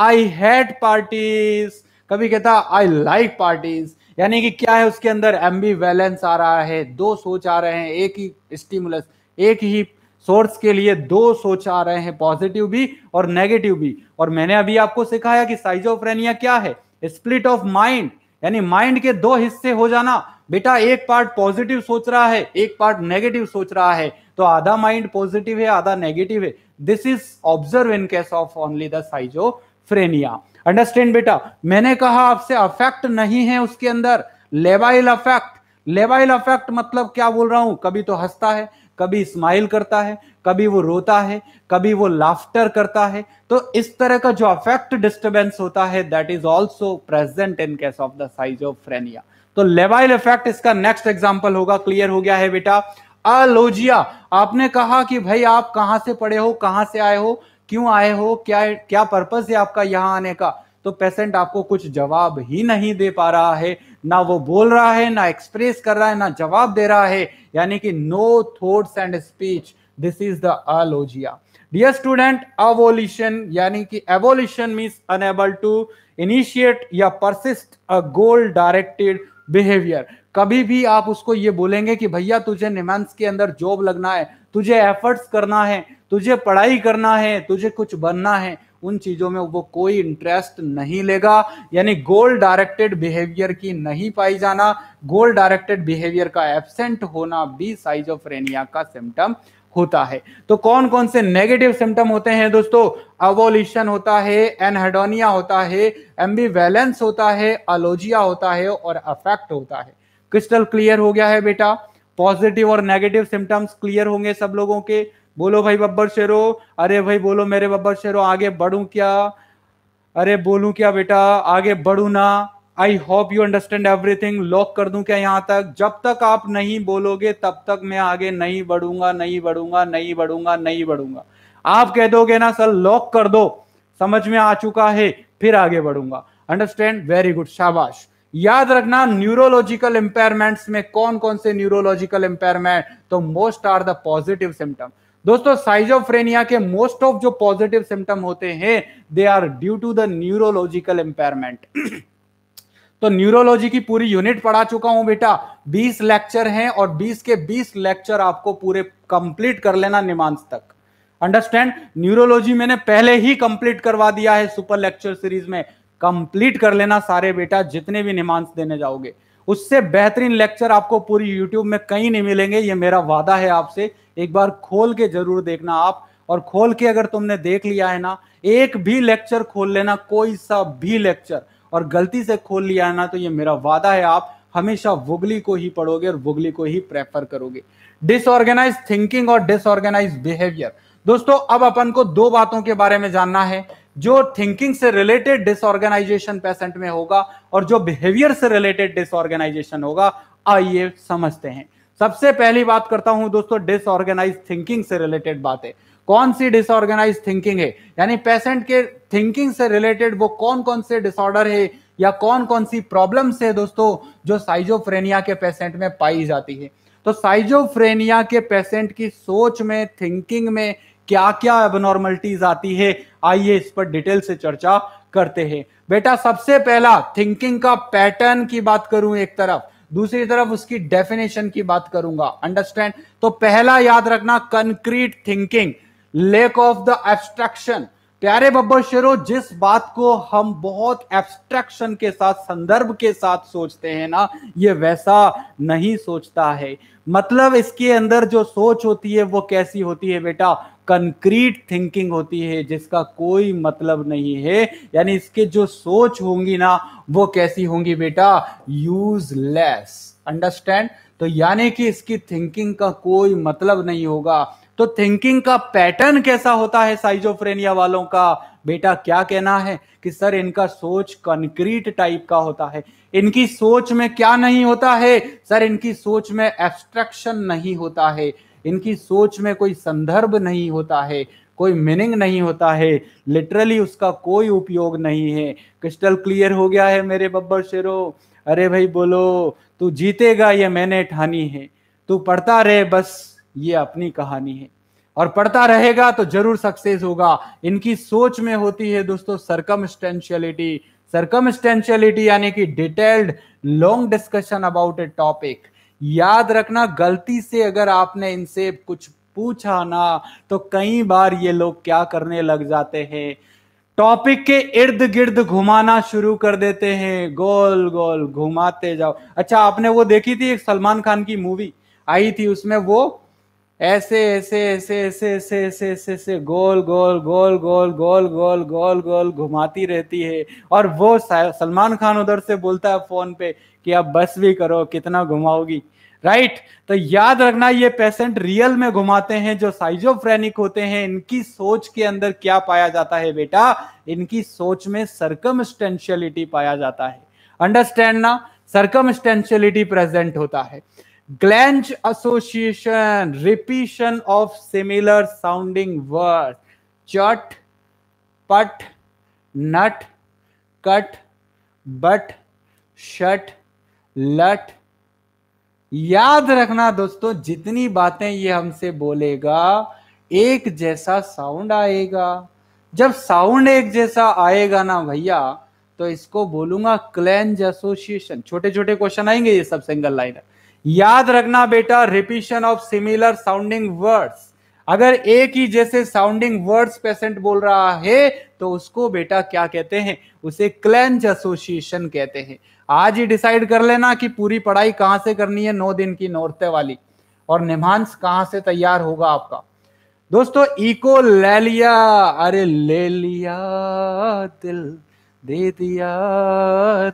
I hate parties कभी कहता आई लाइक पार्टीज यानी कि क्या है उसके अंदर एम्बी बैलेंस आ रहा है दो सोच आ रहे हैं एक ही स्टिमुलस एक ही सोर्स के लिए दो सोच आ रहे हैं पॉजिटिव भी और नेगेटिव भी और मैंने अभी आपको सिखाया कि साइजोफ्रेनिया क्या है स्प्लिट ऑफ माइंड यानी माइंड के दो हिस्से हो जाना बेटा एक पार्ट पॉजिटिव सोच रहा है एक पार्ट नेगेटिव सोच रहा है तो आधा माइंड पॉजिटिव है आधा नेगेटिव है this is observe in case of only the schizophrenia understand बेटा मैंने कहा आपसे अफेक्ट नहीं है उसके अंदर लेवाइल अफेक्ट लेवाइल अफेक्ट मतलब क्या बोल रहा हूं कभी तो हंसता है कभी स्माइल करता है कभी वो रोता है कभी वो लाफ्टर करता है तो इस तरह का जो अफेक्ट डिस्टर्बेंस होता है that is also present in case of the schizophrenia तो लेवाइल इफेक्ट इसका नेक्स्ट एग्जाम्पल होगा क्लियर हो गया है बेटा अलोजिया आपने कहा कि भाई आप कहां से पढ़े हो कहां से आए हो क्यों आए हो क्या क्या पर्पज है आपका यहाँ आने का तो पेशेंट आपको कुछ जवाब ही नहीं दे पा रहा है ना वो बोल रहा है ना एक्सप्रेस कर रहा है ना जवाब दे रहा है यानी कि no thoughts and speech this is the alogia dear student avolition यानी कि avolition means unable to initiate या persist a goal directed behaviour कभी भी आप उसको ये बोलेंगे कि भैया तुझे निमांस के अंदर जॉब लगना है तुझे एफर्ट्स करना है तुझे पढ़ाई करना है तुझे कुछ बनना है उन चीज़ों में वो कोई इंटरेस्ट नहीं लेगा यानी गोल डायरेक्टेड बिहेवियर की नहीं पाई जाना गोल डायरेक्टेड बिहेवियर का एबसेंट होना भी साइजोफ्रेनिया का सिम्टम होता है तो कौन कौन से नेगेटिव सिम्टम होते हैं दोस्तों अवोल्यूशन होता है एनहेडोनिया होता है वैलेंस होता है अलोजिया होता है और अफेक्ट होता है क्रिस्टल क्लियर हो गया है बेटा पॉजिटिव और नेगेटिव सिम्टम्स क्लियर होंगे सब लोगों के बोलो भाई बब्बर शेरो अरे भाई बोलो मेरे बब्बर शेरो आगे बढ़ू क्या अरे बोलू क्या बेटा आगे बढ़ू ना I hope you understand everything lock कर दू क्या यहाँ तक जब तक आप नहीं बोलोगे तब तक मैं आगे नहीं बढ़ूंगा नहीं बढ़ूंगा नहीं बढ़ूंगा नहीं बढ़ूंगा आप कह दोगे ना सर लॉक कर दो समझ में आ चुका है फिर आगे बढ़ूंगा अंडरस्टैंड वेरी गुड शाबाश याद रखना न्यूरोलॉजिकल इम्पेयरमेंट्स में कौन कौन से न्यूरोलॉजिकल इंपेयरमेंट तो most are the positive symptom दोस्तों साइजोफ्रेनिया के मोस्ट ऑफ जो पॉजिटिव सिम्टम होते हैं they are due to the neurological impairment तो न्यूरोलॉजी की पूरी यूनिट पढ़ा चुका हूं बेटा 20 लेक्चर हैं और 20 के 20 लेक्चर आपको पूरे कंप्लीट कर लेना निमांस तक अंडरस्टैंड न्यूरोलॉजी मैंने पहले ही कंप्लीट करवा दिया है सुपर लेक्चर सीरीज में कंप्लीट कर लेना सारे बेटा जितने भी निमांस देने जाओगे उससे बेहतरीन लेक्चर आपको पूरी यूट्यूब में कहीं नहीं मिलेंगे ये मेरा वादा है आपसे एक बार खोल के जरूर देखना आप और खोल के अगर तुमने देख लिया है ना एक भी लेक्चर खोल लेना कोई सा भी लेक्चर और गलती से खोल लिया है ना तो ये मेरा वादा है आप हमेशा वुगली को ही पढ़ोगे और वुगली को ही प्रेफर करोगे डिसऑर्गेनाइज थिंकिंग और डिसऑर्गेनाइज बिहेवियर दोस्तों अब अपन को दो बातों के बारे में जानना है जो थिंकिंग से रिलेटेड डिसऑर्गेनाइजेशन पेशेंट में होगा और जो बिहेवियर से रिलेटेड डिसऑर्गेनाइजेशन होगा आइए समझते हैं सबसे पहली बात करता हूं दोस्तों डिसऑर्गेनाइज थिंकिंग से रिलेटेड बात है कौन सी डिसऑर्गेनाइज थिंकिंग है यानी पेशेंट के थिंकिंग से रिलेटेड वो कौन कौन से डिसऑर्डर है या कौन कौन सी प्रॉब्लम्स है दोस्तों जो साइजोफ्रेनिया के पेशेंट में पाई जाती है तो साइजोफ्रेनिया के पेशेंट की सोच में थिंकिंग में क्या क्या एबनॉर्मलिटीज आती है आइए इस पर डिटेल से चर्चा करते हैं बेटा सबसे पहला थिंकिंग का पैटर्न की बात करूं एक तरफ दूसरी तरफ उसकी डेफिनेशन की बात करूंगा अंडरस्टैंड तो पहला याद रखना concrete thinking lack of the abstraction प्यारे बब्बर शेरो जिस बात को हम बहुत एब्स्ट्रैक्शन के साथ संदर्भ के साथ सोचते हैं ना ये वैसा नहीं सोचता है मतलब इसके अंदर जो सोच होती है वो कैसी होती है बेटा कंक्रीट थिंकिंग होती है जिसका कोई मतलब नहीं है यानी इसके जो सोच होंगी ना वो कैसी होंगी बेटा यूजलेस अंडरस्टैंड तो यानी कि इसकी थिंकिंग का कोई मतलब नहीं होगा तो थिंकिंग का पैटर्न कैसा होता है साइजोफ्रेनिया वालों का बेटा क्या कहना है कि सर इनका सोच कंक्रीट टाइप का होता है इनकी सोच में क्या नहीं होता है सर इनकी सोच में एब्स्ट्रक्शन नहीं होता है इनकी सोच में कोई संदर्भ नहीं होता है कोई मीनिंग नहीं होता है लिटरली उसका कोई उपयोग नहीं है क्रिस्टल क्लियर हो गया है मेरे बब्बर शेरो अरे भाई बोलो तू जीतेगा ये मैंने ठानी है तू पढ़ता रहे बस ये अपनी कहानी है और पढ़ता रहेगा तो जरूर सक्सेस होगा इनकी सोच में होती है दोस्तों सरकम स्टेंशियलिटी यानी कि detailed long discussion about a topic याद रखना गलती से अगर आपने इनसे कुछ पूछा ना तो कई बार ये लोग क्या करने लग जाते हैं टॉपिक के इर्द गिर्द घुमाना शुरू कर देते हैं गोल गोल घुमाते जाओ अच्छा आपने वो देखी थी एक सलमान खान की मूवी आई थी उसमें वो ऐसे ऐसे ऐसे ऐसे ऐसे ऐसे ऐसे ऐसे गोल गोल गोल गोल गोल गोल गोल गोल घुमाती रहती है और वो सलमान खान उधर से बोलता है फोन पे कि आप बस भी करो कितना घुमाओगी राइट तो याद रखना ये पेशेंट रियल में घुमाते हैं जो साइजोफ्रेनिक होते हैं इनकी सोच के अंदर क्या पाया जाता है बेटा इनकी सोच में सर्कमस्टेंशियलिटी पाया जाता है अंडरस्टैंड ना सरकमस्टेंशियलिटी प्रेजेंट होता है clang association repetition of similar sounding word चट पट नट कट बट शट लट याद रखना दोस्तों जितनी बातें ये हमसे बोलेगा एक जैसा साउंड आएगा जब साउंड एक जैसा आएगा ना भैया तो इसको बोलूंगा क्लेंज एसोसिएशन छोटे छोटे क्वेश्चन आएंगे ये सब सिंगल लाइनर याद रखना बेटा repetition of similar sounding words अगर एक ही जैसे साउंडिंग वर्ड्स पेशेंट बोल रहा है तो उसको बेटा क्या कहते हैं उसे क्लेंज एसोसिएशन कहते हैं आज ही डिसाइड कर लेना कि पूरी पढ़ाई कहां से करनी है नौ दिन की नौरते वाली और निमांस कहां से तैयार होगा आपका दोस्तों इको ले लिया अरे ले लिया दिल दे दिया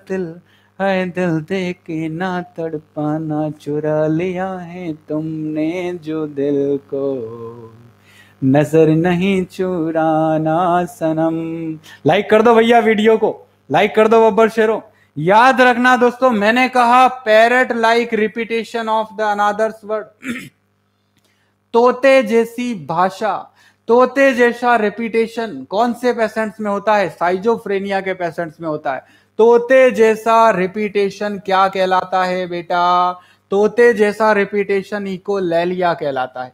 दिल है दिल दे के ना तड़पाना चुरा लिया है तुमने जो दिल को नजर नहीं चुराना सनम लाइक कर दो भैया वीडियो को लाइक कर दो बब्बर शेरों याद रखना दोस्तों मैंने कहा parrot like repetition of the another's word तोते जैसी भाषा तोते जैसा रिपीटेशन कौन से पेशेंट्स में होता है साइजोफ्रेनिया के पेशेंट्स में होता है तोते जैसा रिपीटेशन क्या कहलाता है बेटा तोते जैसा रिपीटेशन इकोलेलिया कहलाता है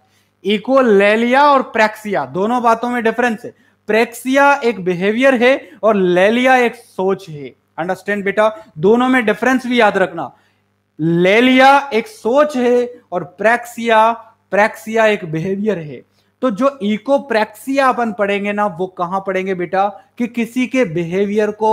इकोलेलिया और प्रेक्सिया दोनों बातों में डिफरेंस है प्रेक्सिया एक बिहेवियर है और लेलिया एक सोच है अंडरस्टैंड बेटा दोनों में डिफरेंस भी याद रखना लेलिया एक सोच है और प्रेक्सिया प्रेक्सिया एक बिहेवियर है तो जो इको प्रेक्सिया अपन पढ़ेंगे ना वो कहां पढ़ेंगे बेटा कि किसी के बिहेवियर को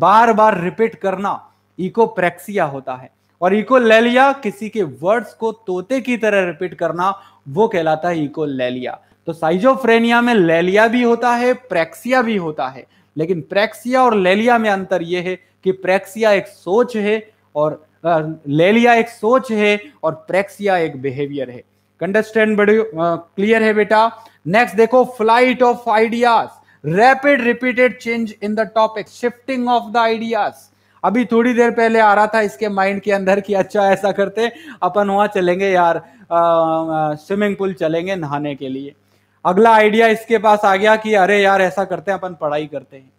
बार बार रिपीट करना इको प्रेक्सिया होता है और इको लेलिया किसी के वर्ड्स को तोते की तरह रिपीट करना वो कहलाता है इको लेलिया तो साइजोफ्रेनिया में लेलिया भी होता है प्रेक्सिया भी होता है लेकिन प्रेक्सिया और लेलिया में अंतर यह है कि प्रेक्सिया एक सोच है और लेलिया एक सोच है और प्रेक्सिया एक बिहेवियर है कंडरस्टैंड बड़ी क्लियर है बेटा नेक्स्ट देखो flight of ideas rapid repeated change in the topic shifting of the ideas अभी थोड़ी देर पहले आ रहा था इसके माइंड के अंदर कि अच्छा ऐसा करते अपन वहां चलेंगे यार स्विमिंग पूल चलेंगे नहाने के लिए अगला आइडिया इसके पास आ गया कि अरे यार ऐसा करते हैं अपन पढ़ाई करते हैं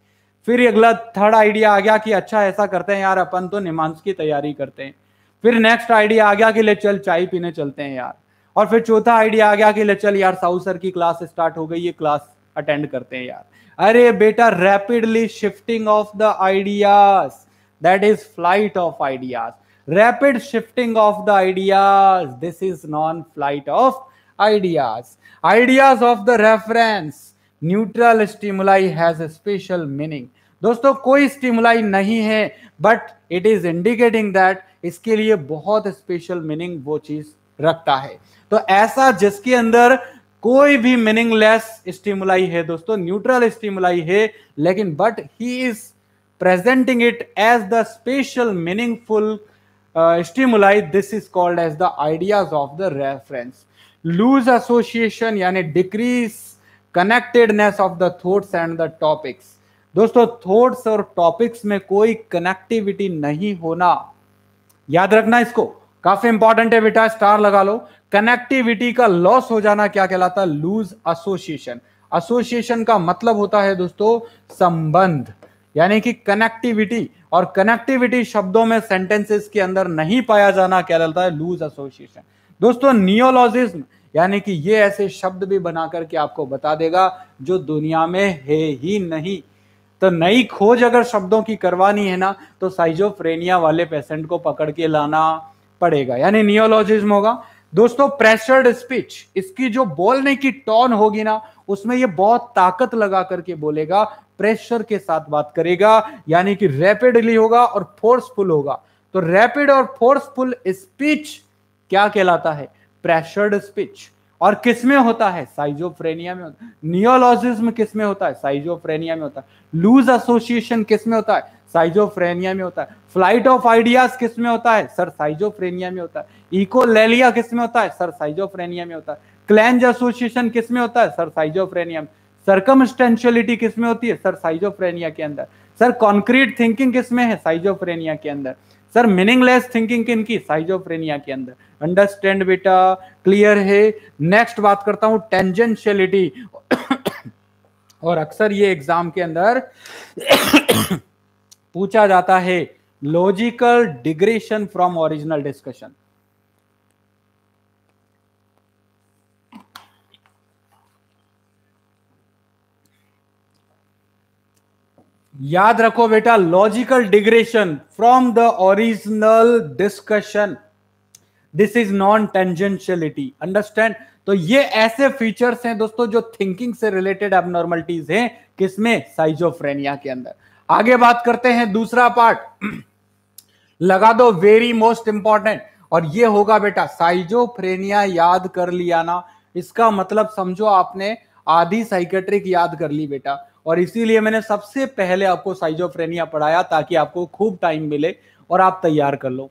फिर अगला थर्ड आइडिया आ गया कि अच्छा ऐसा करते हैं यार अपन तो निमांस की तैयारी करते हैं फिर नेक्स्ट आइडिया आ गया कि ले चल चाय पीने चलते हैं यार और फिर चौथा आइडिया आ गया कि ले चल यार साउसर की क्लास स्टार्ट हो गई ये क्लास अटेंड करते हैं यार अरे बेटा rapidly shifting of the ideas that is flight of ideas rapid shifting of the ideas this is known flight of ideas ideas of the reference neutral stimuli has a special meaning दोस्तों कोई stimuli नहीं है but it is indicating that इसके लिए बहुत special meaning वो चीज रखता है तो ऐसा जिसके अंदर कोई भी मीनिंगलेस स्टिमुलाई है दोस्तों न्यूट्रल स्टिमुलाई है लेकिन but he is presenting it as the special meaningful stimuli this is called as the ideas of the reference loose association यानी decrease connectedness of the thoughts and the topics दोस्तों thoughts और topics में कोई connectivity नहीं होना याद रखना इसको काफी इंपॉर्टेंट है बेटा स्टार लगा लो कनेक्टिविटी का लॉस हो जाना क्या कहलाता है लूज एसोसिएशन एसोसिएशन का मतलब होता है दोस्तों संबंध यानी कि कनेक्टिविटी और कनेक्टिविटी शब्दों में सेंटेंसेस के अंदर नहीं पाया जाना कहलाता है लूज एसोसिएशन दोस्तों नियोलॉजिज्म यानी कि ये ऐसे शब्द भी बना करके आपको बता देगा जो दुनिया में है ही नहीं तो नई खोज अगर शब्दों की करवानी है ना तो साइजोफ्रेनिया वाले पेशेंट को पकड़ के लाना पड़ेगा यानी नियोलॉजिज्म होगा दोस्तों प्रेशर्ड स्पीच इसकी जो बोलने की टोन होगी ना उसमें ये बहुत ताकत लगा करके बोलेगा प्रेशर के साथ बात करेगा यानी कि रैपिडली होगा और फोर्सफुल होगा तो रैपिड और फोर्सफुल स्पीच क्या कहलाता है प्रेशर्ड स्पीच और किस में होता है साइजोफ्रेनिया में होता है नियोलॉजिज्म किस में होता है साइजोफ्रेनिया में होता है लूज एसोसिएशन किस में होता है साइजोफ्रेनिया में होता है फ्लाइट ऑफ आइडियाज किस में होता है सर साइजोफ्रेनिया में होता है इकोलेलिया किस में होता है सर साइजोफ्रेनिया में होता है क्लैंज एसोसिएशन किस में होता है सर साइजोफ्रेनिया में सरकमस्टेंशियलिटी किस में होती है सर साइजोफ्रेनिया के अंदर सर कॉन्क्रीट थिंकिंग किस में है साइजोफ्रेनिया के अंदर सर मीनिंगलेस थिंकिंग किन की साइजोफ्रेनिया के अंदर अंडरस्टैंड बेटा क्लियर है नेक्स्ट बात करता हूं टेंजेंशियलिटी और अक्सर ये एग्जाम के अंदर [coughs] पूछा जाता है logical digression from original discussion याद रखो बेटा logical digression from the original discussion this is known tangentiality understand तो ये ऐसे फीचर्स हैं दोस्तों जो थिंकिंग से रिलेटेड एबनॉर्मलिटीज हैं किसमें साइजोफ्रेनिया के अंदर आगे बात करते हैं दूसरा पार्ट [clears throat] लगा दो वेरी मोस्ट इंपॉर्टेंट और ये होगा बेटा साइजोफ्रेनिया याद कर लिया ना इसका मतलब समझो आपने आधी साइकेट्रिक याद कर ली बेटा और इसीलिए मैंने सबसे पहले आपको साइजोफ्रेनिया पढ़ाया ताकि आपको खूब टाइम मिले और आप तैयार कर लो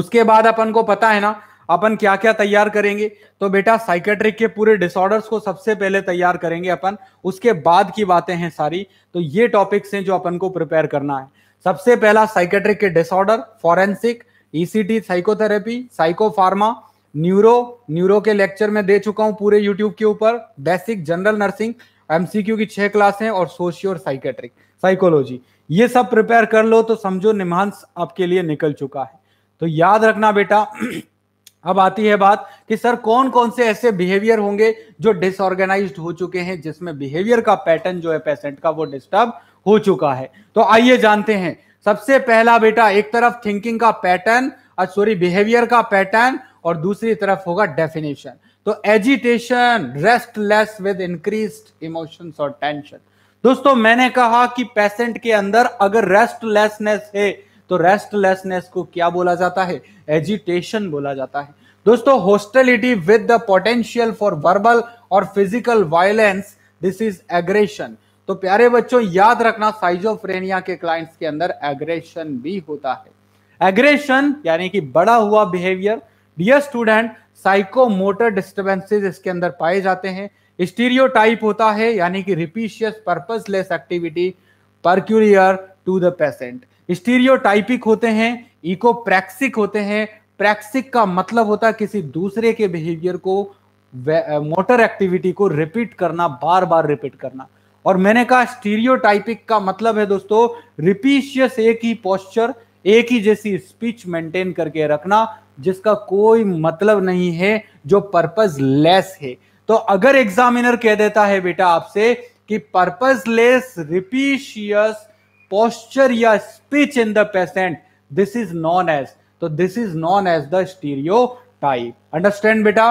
उसके बाद अपन को पता है ना अपन क्या क्या तैयार करेंगे तो बेटा साइकेट्रिक के पूरे डिसऑर्डर्स को सबसे पहले तैयार करेंगे अपन उसके बाद की बातें हैं सारी तो ये टॉपिक्स हैं जो अपन को प्रिपेयर करना है सबसे पहला साइकेट्रिक के disorder forensic ECT psychotherapy psychopharma neuro neuro के लेक्चर में दे चुका हूं पूरे यूट्यूब के ऊपर बेसिक जनरल नर्सिंग एमसीक्यू की छह क्लास हैं और सोशियो और साइकेट्रिक साइकोलॉजी ये सब प्रिपेयर कर लो तो समझो निमांस आपके लिए निकल चुका है तो याद रखना बेटा [clears throat] अब आती है बात कि सर कौन कौन से ऐसे बिहेवियर होंगे जो डिसऑर्गेनाइज हो चुके हैं जिसमें बिहेवियर का पैटर्न जो है पेशेंट का वो डिस्टर्ब हो चुका है तो आइए जानते हैं सबसे पहला बेटा एक तरफ थिंकिंग का पैटर्न सॉरी बिहेवियर का पैटर्न और दूसरी तरफ होगा डेफिनेशन तो agitation restless with increased emotions और टेंशन दोस्तों मैंने कहा कि पेशेंट के अंदर अगर रेस्टलेसनेस है तो रेस्टलेसनेस को क्या बोला जाता है एजिटेशन बोला जाता है दोस्तों hostility with the potential for verbal और physical violence this is aggression तो प्यारे बच्चों याद रखना साइजोफ्रेनिया के क्लाइंट्स के अंदर एग्रेशन भी होता है एग्रेशन यानी कि बड़ा हुआ behaviour dear student psychomotor disturbances इसके अंदर पाए जाते हैं स्टीरियो टाइप होता है यानी कि repetitious purposeless activity peculiar to the patient stereotypic होते हैं इको प्रैक्सिक होते हैं प्रैक्सिक का मतलब होता है किसी दूसरे के बिहेवियर को मोटर एक्टिविटी को रिपीट करना बार बार रिपीट करना और मैंने कहा स्टीरियो टाइपिक का मतलब है दोस्तों रिपीशियस एक ही पॉस्चर एक ही जैसी स्पीच मेंटेन करके रखना जिसका कोई मतलब नहीं है जो पर्पज लेस है तो अगर एग्जामिनर कह देता है बेटा आपसे कि पर्पज लेस रिपीशियस पोस्चर या speech in the patient this is known as तो this is known as the stereotype understand बेटा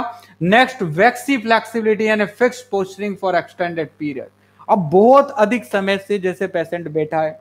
नेक्स्ट वैक्सी फ्लेक्सिबिलिटी यानी fix posturing for extended period अब बहुत अधिक समय से जैसे पेशेंट बैठा है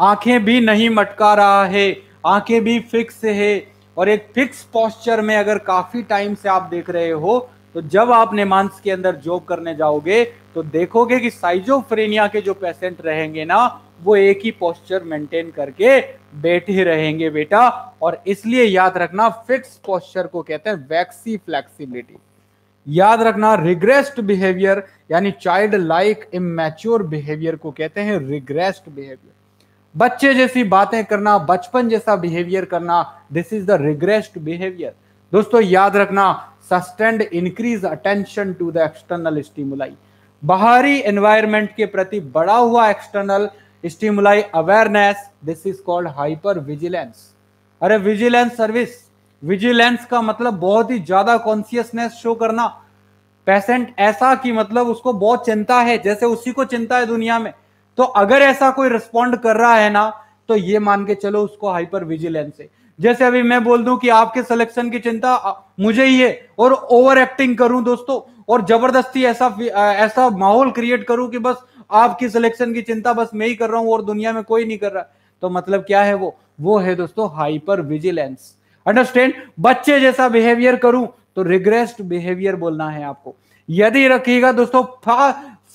आंखें भी नहीं मटका रहा है आंखें भी फिक्स है और एक फिक्स पॉस्चर में अगर काफ़ी टाइम से आप देख रहे हो तो जब आप नेमांस के अंदर जॉब करने जाओगे तो देखोगे कि साइजोफ्रेनिया के जो पेशेंट रहेंगे ना वो एक ही पोस्चर मेंटेन करके बैठे रहेंगे बेटा और इसलिए याद रखना फिक्स पोस्चर को कहते हैं वैक्सी फ्लेक्सीबिलिटी याद रखना रिग्रेस्ड बिहेवियर यानी चाइल्ड लाइक इमेच्योर बिहेवियर को कहते हैं रिग्रेस्ड बिहेवियर बच्चे जैसी बातें करना बचपन जैसा बिहेवियर करना this is the regressed behaviour दोस्तों याद रखना sustained increase attention to the external stimuli बाहरी एनवायरमेंट के प्रति बढ़ा हुआ external stimuli awareness this is called hypervigilance अरे विजिलेंस सर्विस विजिलेंस का मतलब बहुत ही ज्यादा कॉन्सियसनेस शो करना पेशेंट ऐसा कि मतलब उसको बहुत चिंता है जैसे उसी को चिंता है दुनिया में तो अगर ऐसा कोई रिस्पॉन्ड कर रहा है ना तो ये मान के चलो उसको हाइपर विजिलेंस है जैसे अभी मैं बोल दूं कि आपके सिलेक्शन की चिंता मुझे ही है और ओवर एक्टिंग करूं दोस्तों और जबरदस्ती ऐसा ऐसा माहौल क्रिएट करूं कि बस आपकी सिलेक्शन की चिंता बस मैं ही कर रहा हूं और दुनिया में कोई नहीं कर रहा तो मतलब क्या है वो वो है दोस्तों हाइपर विजिलेंस अंडरस्टैंड बच्चे जैसा बिहेवियर करूं तो रिग्रेस्ड बिहेवियर बोलना है आपको यदि रखिएगा दोस्तों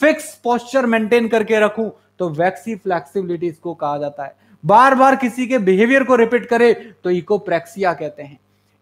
फिक्स पोस्चर मेंटेन करके रखूं तो वैक्सी फ्लेक्सिबिलिटी इसको कहा जाता है बार बार किसी के बिहेवियर को रिपीट करे तो इकोप्रैक्सिया कहते हैं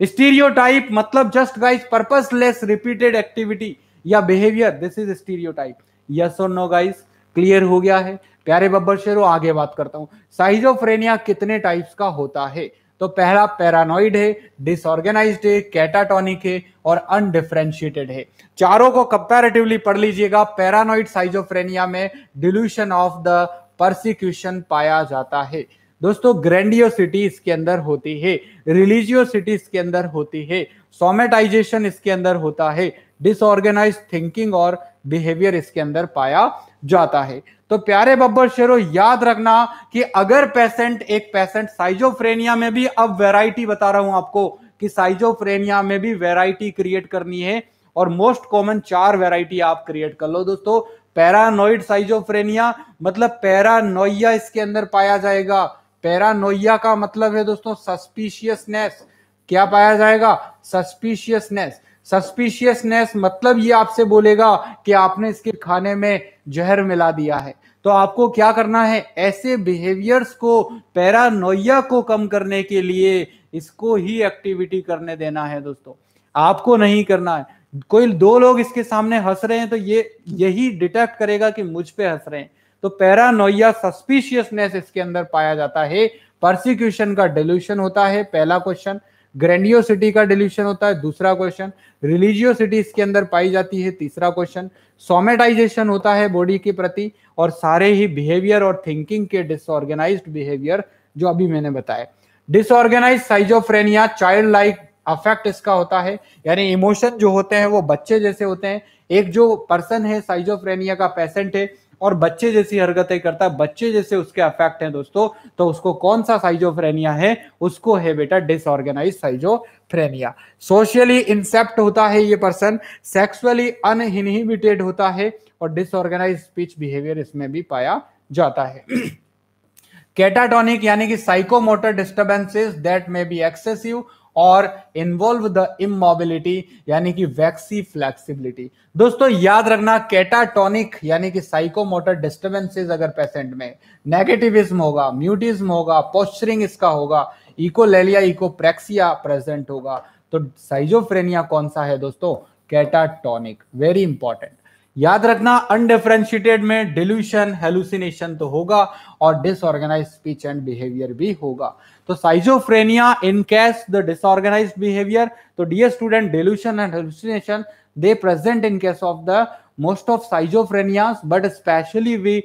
स्टीरियोटाइप मतलब just guys purposeless repeated activity या behaviour this is stereotype yes और नो गाइस क्लियर हो गया है प्यारे बब्बर शेरो आगे बात करता हूं साइजोफ्रेनिया कितने टाइप्स का होता है तो पहला पैरानोइड है डिसऑर्गेनाइज है कैटाटोनिक है और अनडिफ्रेंशिएटेड है चारों को कंपेरेटिवली पढ़ लीजिएगा पैरानोइड साइजोफ्रेनिया में डिल्यूशन ऑफ द परसिक्यूशन पाया जाता है दोस्तों ग्रैंडियोसिटी इसके अंदर होती है रिलीजियोसिटी इसके अंदर होती है सोमेटाइजेशन इसके अंदर होता है डिसऑर्गेनाइज थिंकिंग और बिहेवियर इसके अंदर पाया जाता है तो प्यारे बब्बर शेरो याद रखना कि अगर पेशेंट एक पेशेंट साइजोफ्रेनिया में भी अब वेराइटी बता रहा हूं आपको कि साइजोफ्रेनिया में भी वेराइटी क्रिएट करनी है और मोस्ट कॉमन चार वेराइटी आप क्रिएट कर लो दोस्तों पैरानोइड साइजोफ्रेनिया मतलब पैरानोइया इसके अंदर पाया जाएगा पैरानोइया का मतलब है दोस्तों सस्पिशियसनेस क्या पाया जाएगा सस्पिशियसनेस सस्पिशियसनेस मतलब ये आपसे बोलेगा कि आपने इसके खाने में जहर मिला दिया है तो आपको क्या करना है ऐसे बिहेवियर्स को पैरानोइया को कम करने के लिए इसको ही एक्टिविटी करने देना है दोस्तों आपको नहीं करना है कोई दो लोग इसके सामने हंस रहे हैं तो ये यही डिटेक्ट करेगा कि मुझ पे हंस रहे हैं तो पैरानोइया सस्पिशियसनेस इसके अंदर पाया जाता है परसिक्यूशन का डेल्यूशन होता है पहला क्वेश्चन ग्रैंडियोसिटी का डिल्यूशन होता है दूसरा क्वेश्चन रिलीजियोसिटी इसके अंदर पाई जाती है तीसरा क्वेश्चन सोमेटाइजेशन होता है बॉडी के प्रति और सारे ही बिहेवियर और थिंकिंग के डिसऑर्गेनाइज बिहेवियर जो अभी मैंने बताया disorganise schizophrenia child like affect इसका होता है यानी इमोशन जो होते हैं वो बच्चे जैसे होते हैं एक जो पर्सन है साइजोफ्रेनिया का पेशेंट है और बच्चे जैसी हरकतें करता है बच्चे जैसे उसके अफेक्ट हैं दोस्तों तो उसको कौन सा साइजोफ्रेनिया है उसको है बेटा डिसऑर्गेनाइज साइजोफ्रेनिया सोशली इंसेप्ट होता है ये पर्सन सेक्सुअली अनहिनिबिटेड होता है और डिसऑर्गेनाइज स्पीच बिहेवियर इसमें भी पाया जाता है कैटाटोनिक [clears throat] यानी कि psychomotor disturbances that may be excessive और इन्वॉल्व द इमोबिलिटी यानी कि वैक्सी फ्लेक्सिबिलिटी दोस्तों याद रखना कैटाटोनिक यानी कि साइकोमोटर डिस्टर्बेंसेज अगर पेशेंट में नेगेटिविज्म होगा म्यूटिज्म होगा पोस्चरिंग इसका होगा इकोलेलिया इकोप्रेक्सिया प्रेजेंट होगा तो साइजोफ्रेनिया कौन सा है दोस्तों कैटाटोनिक वेरी इंपॉर्टेंट याद रखना अनडिफ्रेंशिएटेड में डिल्यूशन हेलुसिनेशन तो होगा और डिसऑर्गेनाइज स्पीच एंड बिहेवियर भी होगा तो schizophrenia in case the disorganize behaviour तो dear student delusion and hallucination they present in case of the most of schizophrenia but specially we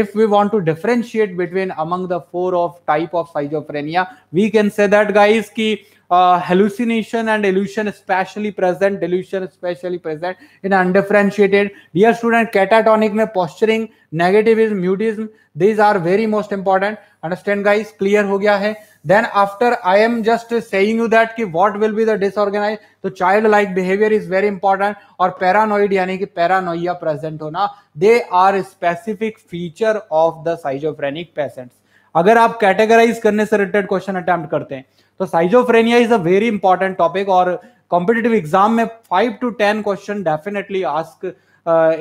if we want to differentiate between among the four of type of schizophrenia we can say that guys की uh, hallucination and illusion especially present delusion especially present in undifferentiated dear student catatonic mein posturing negativism mutism these are very most important understand guys clear ho gaya hai then after i am just saying you that ki what will be the disorganized तो child like behaviour is very important और paranoid यानी कि paranoia present होना they are specific feature of the schizophrenic patients अगर आप categorise करने से related question attempt करते हैं तो schizophrenia is a very important topic और कॉम्पिटेटिव एग्जाम में five to ten question definitely ask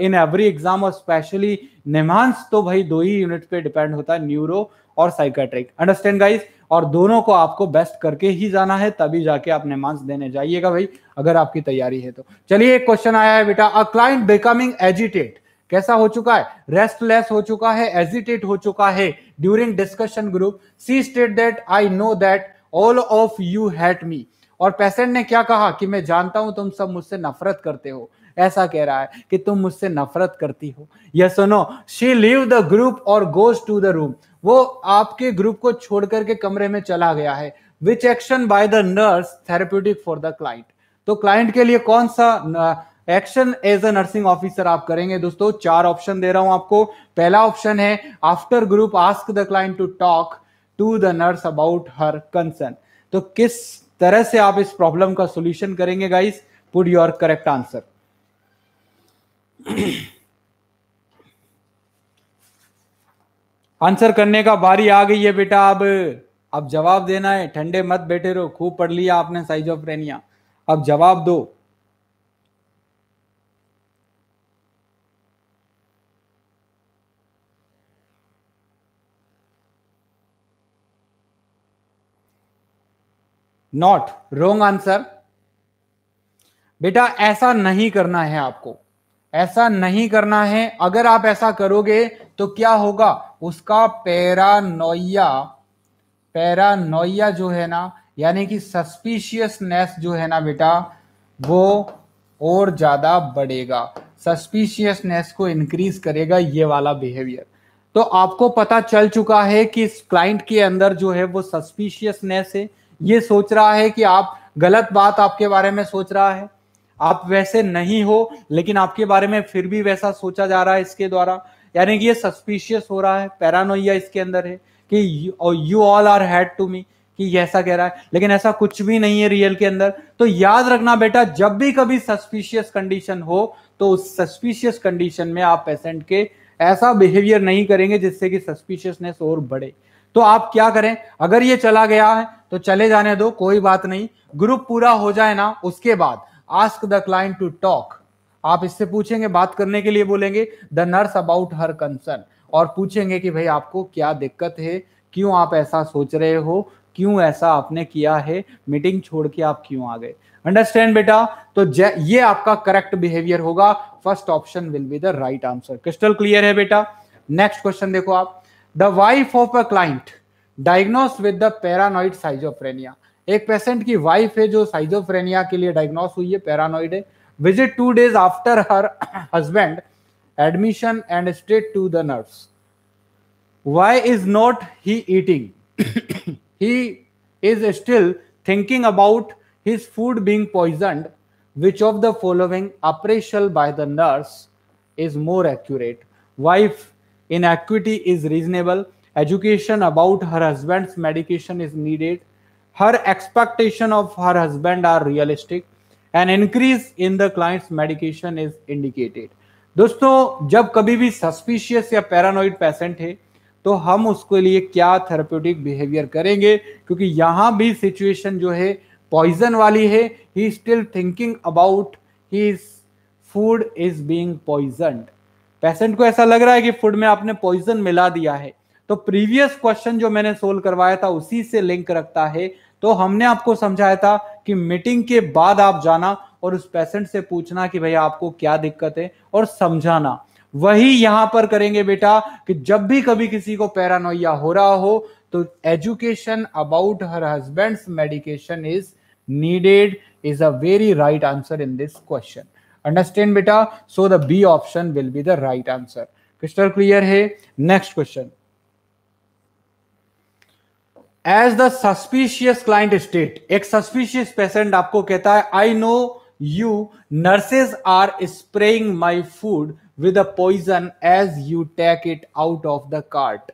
in every exam और स्पेशली निमांस तो भाई दो ही यूनिट पे डिपेंड होता है न्यूरो और साइकेट्रिक अंडरस्टैंड गाइज और दोनों को आपको बेस्ट करके ही जाना है तभी जाके आप निमांस देने जाइएगा भाई अगर आपकी तैयारी है तो चलिए एक क्वेश्चन आया है बेटा अ क्लाइंट बिकमिंग एजिटेट कैसा हो चुका है रेस्टलेस हो चुका है एजिटेट हो चुका है during discussion group she state that I know that all of you hate me और पेशेंट ने क्या कहा कि मैं जानता हूं तुम सब मुझसे नफरत करते हो ऐसा कह रहा है कि तुम मुझसे नफरत करती हो यह सुनो शी लीव द ग्रुप और गोज टू द रूम वो आपके ग्रुप को छोड़ करके कमरे में चला गया है which action by the nurse therapeutic for the client तो क्लाइंट के लिए कौन सा action as a nursing officer आप करेंगे दोस्तों चार ऑप्शन दे रहा हूं आपको पहला ऑप्शन है after group ask the client to talk to the nurse about her concern तो किस तरह से आप इस प्रॉब्लम का सोल्यूशन करेंगे guys put your correct answer answer करने का बारी आ गई है बेटा अब अब जवाब देना है ठंडे मत बैठे रहो खूब पढ़ लिया आपने साइज ऑफ रेनिया अब जवाब दो नॉट रोंग आंसर बेटा ऐसा नहीं करना है आपको ऐसा नहीं करना है अगर आप ऐसा करोगे तो क्या होगा उसका पैरानोइया पैरानोइया जो है ना यानी कि सस्पिशियसनेस जो है ना बेटा वो और ज्यादा बढ़ेगा सस्पिशियसनेस को इंक्रीज करेगा ये वाला बिहेवियर तो आपको पता चल चुका है कि इस क्लाइंट के अंदर जो है वो सस्पिशियसनेस है ये सोच रहा है कि आप गलत बात आपके बारे में सोच रहा है आप वैसे नहीं हो लेकिन आपके बारे में फिर भी वैसा सोचा जा रहा है इसके द्वारा यानी कि ये सस्पिशियस हो रहा है पैरानोइया इसके अंदर है कि you all are hate to me कि ऐसा कह रहा है लेकिन ऐसा कुछ भी नहीं है रियल के अंदर तो याद रखना बेटा जब भी कभी सस्पिशियस कंडीशन हो तो उस सस्पिशियस कंडीशन में आप पेशेंट के ऐसा बिहेवियर नहीं करेंगे जिससे कि सस्पिशियसनेस और बढ़े तो आप क्या करें अगर ये चला गया है तो चले जाने दो कोई बात नहीं ग्रुप पूरा हो जाए ना उसके बाद ask the client to talk आप इससे पूछेंगे बात करने के लिए बोलेंगे the nurse about her concern और पूछेंगे कि भाई आपको क्या दिक्कत है क्यों आप ऐसा सोच रहे हो क्यों ऐसा आपने किया है मीटिंग छोड़ के आप क्यों आ गए अंडरस्टैंड बेटा तो ये आपका करेक्ट बिहेवियर होगा first option will be the right answer crystal clear है बेटा नेक्स्ट क्वेश्चन देखो आप the wife of a client diagnose with the paranoid schizophrenia एक पेशेंट की वाइफ है जो साइजोफ्रेनिया के लिए डायग्नोस हुई है पैरानोइड है visit two days after her husband admission and straight to the nurse why is not he eating he is still thinking about his food being poisoned which of the following operation by the nurse is more accurate wife in equity is reasonable education about her husband medication is needed her expectation of her husband are realistic and increase in the client's medication is indicated दोस्तों जब कभी भी suspicious या paranoid patient है तो हम उसके लिए क्या थेरापेटिक बिहेवियर करेंगे क्योंकि यहां भी सिचुएशन जो है पॉइजन वाली है he still thinking about he food is being poison patient को ऐसा लग रहा है कि फूड में आपने पॉइजन मिला दिया है तो प्रीवियस क्वेश्चन जो मैंने सोल्व करवाया था उसी से लिंक रखता है तो हमने आपको समझाया था कि मीटिंग के बाद आप जाना और उस पेशेंट से पूछना कि भैया आपको क्या दिक्कत है और समझाना वही यहां पर करेंगे बेटा कि जब भी कभी किसी को पैरानोइया हो रहा हो तो education about her husband medication is needed is a very right answer in this question understand बेटा so the B option will be the right answer crystal clear है next question as the suspicious client state एक suspicious patient आपको कहता है I know you nurses are spraying my food with a poison as you take it out of the cart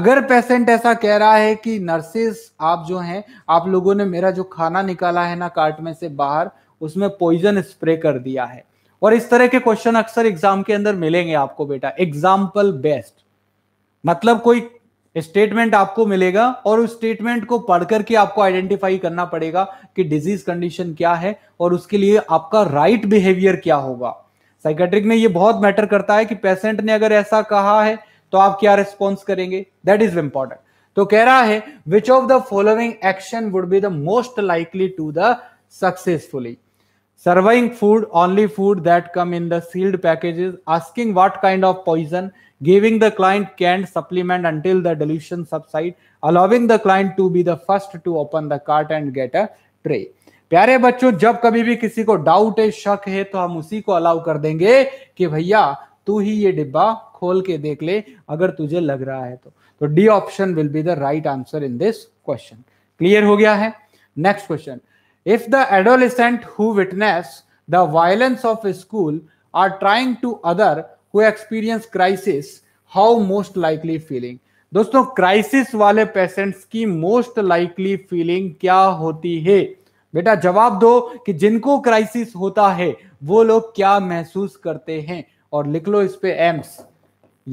अगर patient ऐसा कह रहा है कि नर्सेस आप जो हैं आप लोगों ने मेरा जो खाना निकाला है ना कार्ट में से बाहर उसमें पॉइजन स्प्रे कर दिया है और इस तरह के क्वेश्चन अक्सर एग्जाम के अंदर मिलेंगे आपको बेटा एग्जाम्पल बेस्ट मतलब कोई स्टेटमेंट आपको मिलेगा और उस स्टेटमेंट को पढ़ करके आपको आइडेंटिफाई करना पड़ेगा कि डिजीज कंडीशन क्या है और उसके लिए आपका राइट right बिहेवियर क्या होगा साइकेट्रिक में ये बहुत मैटर करता है कि पेशेंट ने अगर ऐसा कहा है तो आप क्या रिस्पॉन्स करेंगे दैट इज इंपॉर्टेंट तो कह रहा है which of the following action would be the most likely to the successfully serving food only food that come in the sealed packages asking what kind of poison giving the client canned supplement until the dilution subside, allowing the client to be the first to open the cart and get a tray. प्यारे बच्चों जब कभी भी किसी को doubt है शक है तो हम उसी को अलाउ कर देंगे कि भैया तू ही ये डिब्बा खोल के देख ले अगर तुझे लग रहा है तो तो D option will be the right answer in this question clear हो गया है next question if the adolescent who witness the violence of school are trying to other who experience crisis how most likely feeling दोस्तों crisis वाले patients की most likely feeling क्या होती है बेटा जवाब दो कि जिनको क्राइसिस होता है वो लोग क्या महसूस करते हैं और लिख लो इस पे एम्स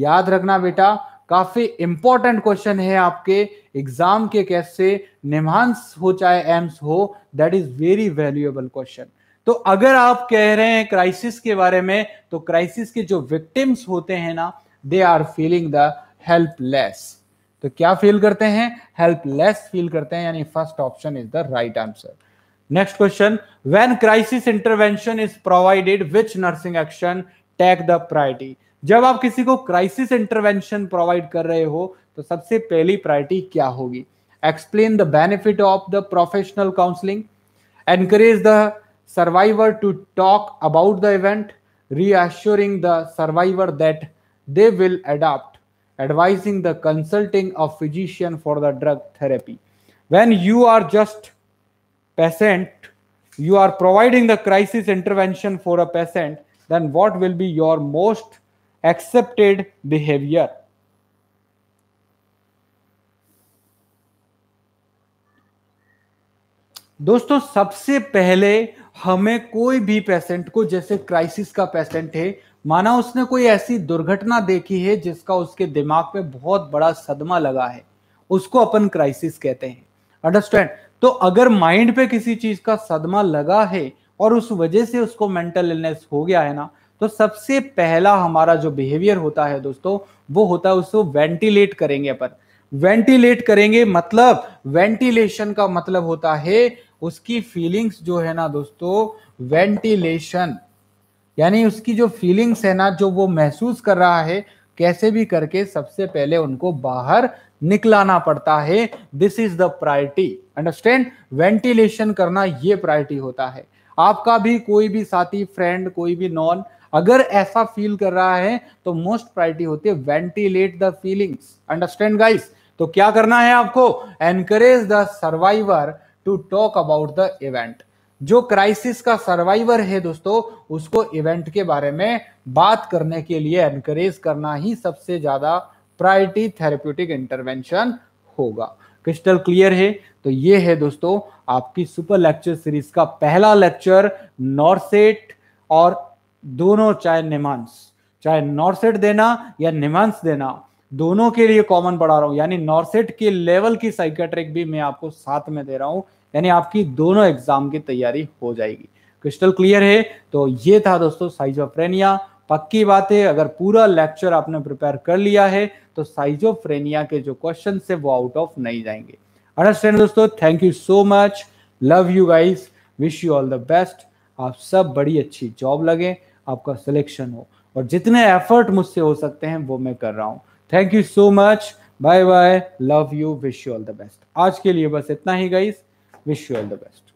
याद रखना बेटा काफी इंपॉर्टेंट क्वेश्चन है आपके एग्जाम के कैसे निमांस हो चाहे एम्स हो that is very valuable question तो अगर आप कह रहे हैं क्राइसिस के बारे में तो क्राइसिस के जो विक्टिम्स होते हैं ना they are feeling the helpless तो क्या फील करते हैं हेल्पलेस फील करते हैं यानी first option is the right answer next question when crisis intervention is provided which nursing action take the priority जब आप किसी को क्राइसिस इंटरवेंशन प्रोवाइड कर रहे हो तो सबसे पहली प्रायोरिटी क्या होगी explain the benefit of the professional counselling encourage the survivor to talk about the event, reassuring the survivor that they will adapt, advising the consulting of physician for the drug therapy. When you are just patient, you are providing the crisis intervention for a patient, then what will be your most accepted behavior? दोस्तों सबसे पहले हमें कोई भी patient को जैसे crisis का patient है माना उसने कोई ऐसी दुर्घटना देखी है जिसका उसके दिमाग पे बहुत बड़ा सदमा लगा है उसको अपन क्राइसिस कहते हैं अंडरस्टैंड तो अगर माइंड पे किसी चीज का सदमा लगा है और उस वजह से उसको मेंटल इलनेस हो गया है ना तो सबसे पहला हमारा जो बिहेवियर होता है दोस्तों वो होता है उसको वेंटिलेट करेंगे अपन वेंटिलेट करेंगे मतलब वेंटिलेशन का मतलब होता है उसकी फीलिंग्स जो है ना दोस्तों वेंटिलेशन यानी उसकी जो फीलिंग्स है ना जो वो महसूस कर रहा है कैसे भी करके सबसे पहले उनको बाहर निकलाना पड़ता है this is the priority understand ventilation करना ये प्रायोरिटी होता है आपका भी कोई भी साथी फ्रेंड कोई भी नॉन अगर ऐसा फील कर रहा है तो मोस्ट प्रायोरिटी होती है ventilate the feelings understand guys तो क्या करना है आपको encourage the survivor to talk about the event जो क्राइसिस का सर्वाइवर है दोस्तों उसको इवेंट के बारे में बात करने के लिए एनकरेज करना ही सबसे ज्यादा प्रायोरिटी थेरेप्यूटिक इंटरवेंशन होगा क्रिस्टल क्लियर है तो ये है दोस्तों आपकी सुपर लेक्चर सीरीज का पहला लेक्चर नॉर्सेट और दोनों चाहे निमांस चाहे नॉर्सेट देना या निमांस देना दोनों के लिए कॉमन बढ़ा रहा हूँ यानी नॉर्सेट के लेवल की साइकेट्रिक भी मैं आपको साथ में दे रहा हूँ यानी आपकी दोनों एग्जाम की तैयारी हो जाएगी क्रिस्टल क्लियर है तो ये था दोस्तों साइजोफ्रेनिया पक्की बात है अगर पूरा लेक्चर आपने प्रिपेयर कर लिया है तो साइजोफ्रेनिया के जो क्वेश्चन है वो आउट ऑफ नहीं जाएंगे अंडरस्टैंड दोस्तों thank you so much love you guys wish you all the best आप सब बड़ी अच्छी जॉब लगे आपका सिलेक्शन हो और जितने एफर्ट मुझसे हो सकते हैं वो मैं कर रहा हूँ thank you so much bye bye love you wish you all the best आज के लिए बस इतना ही guys wish you all the best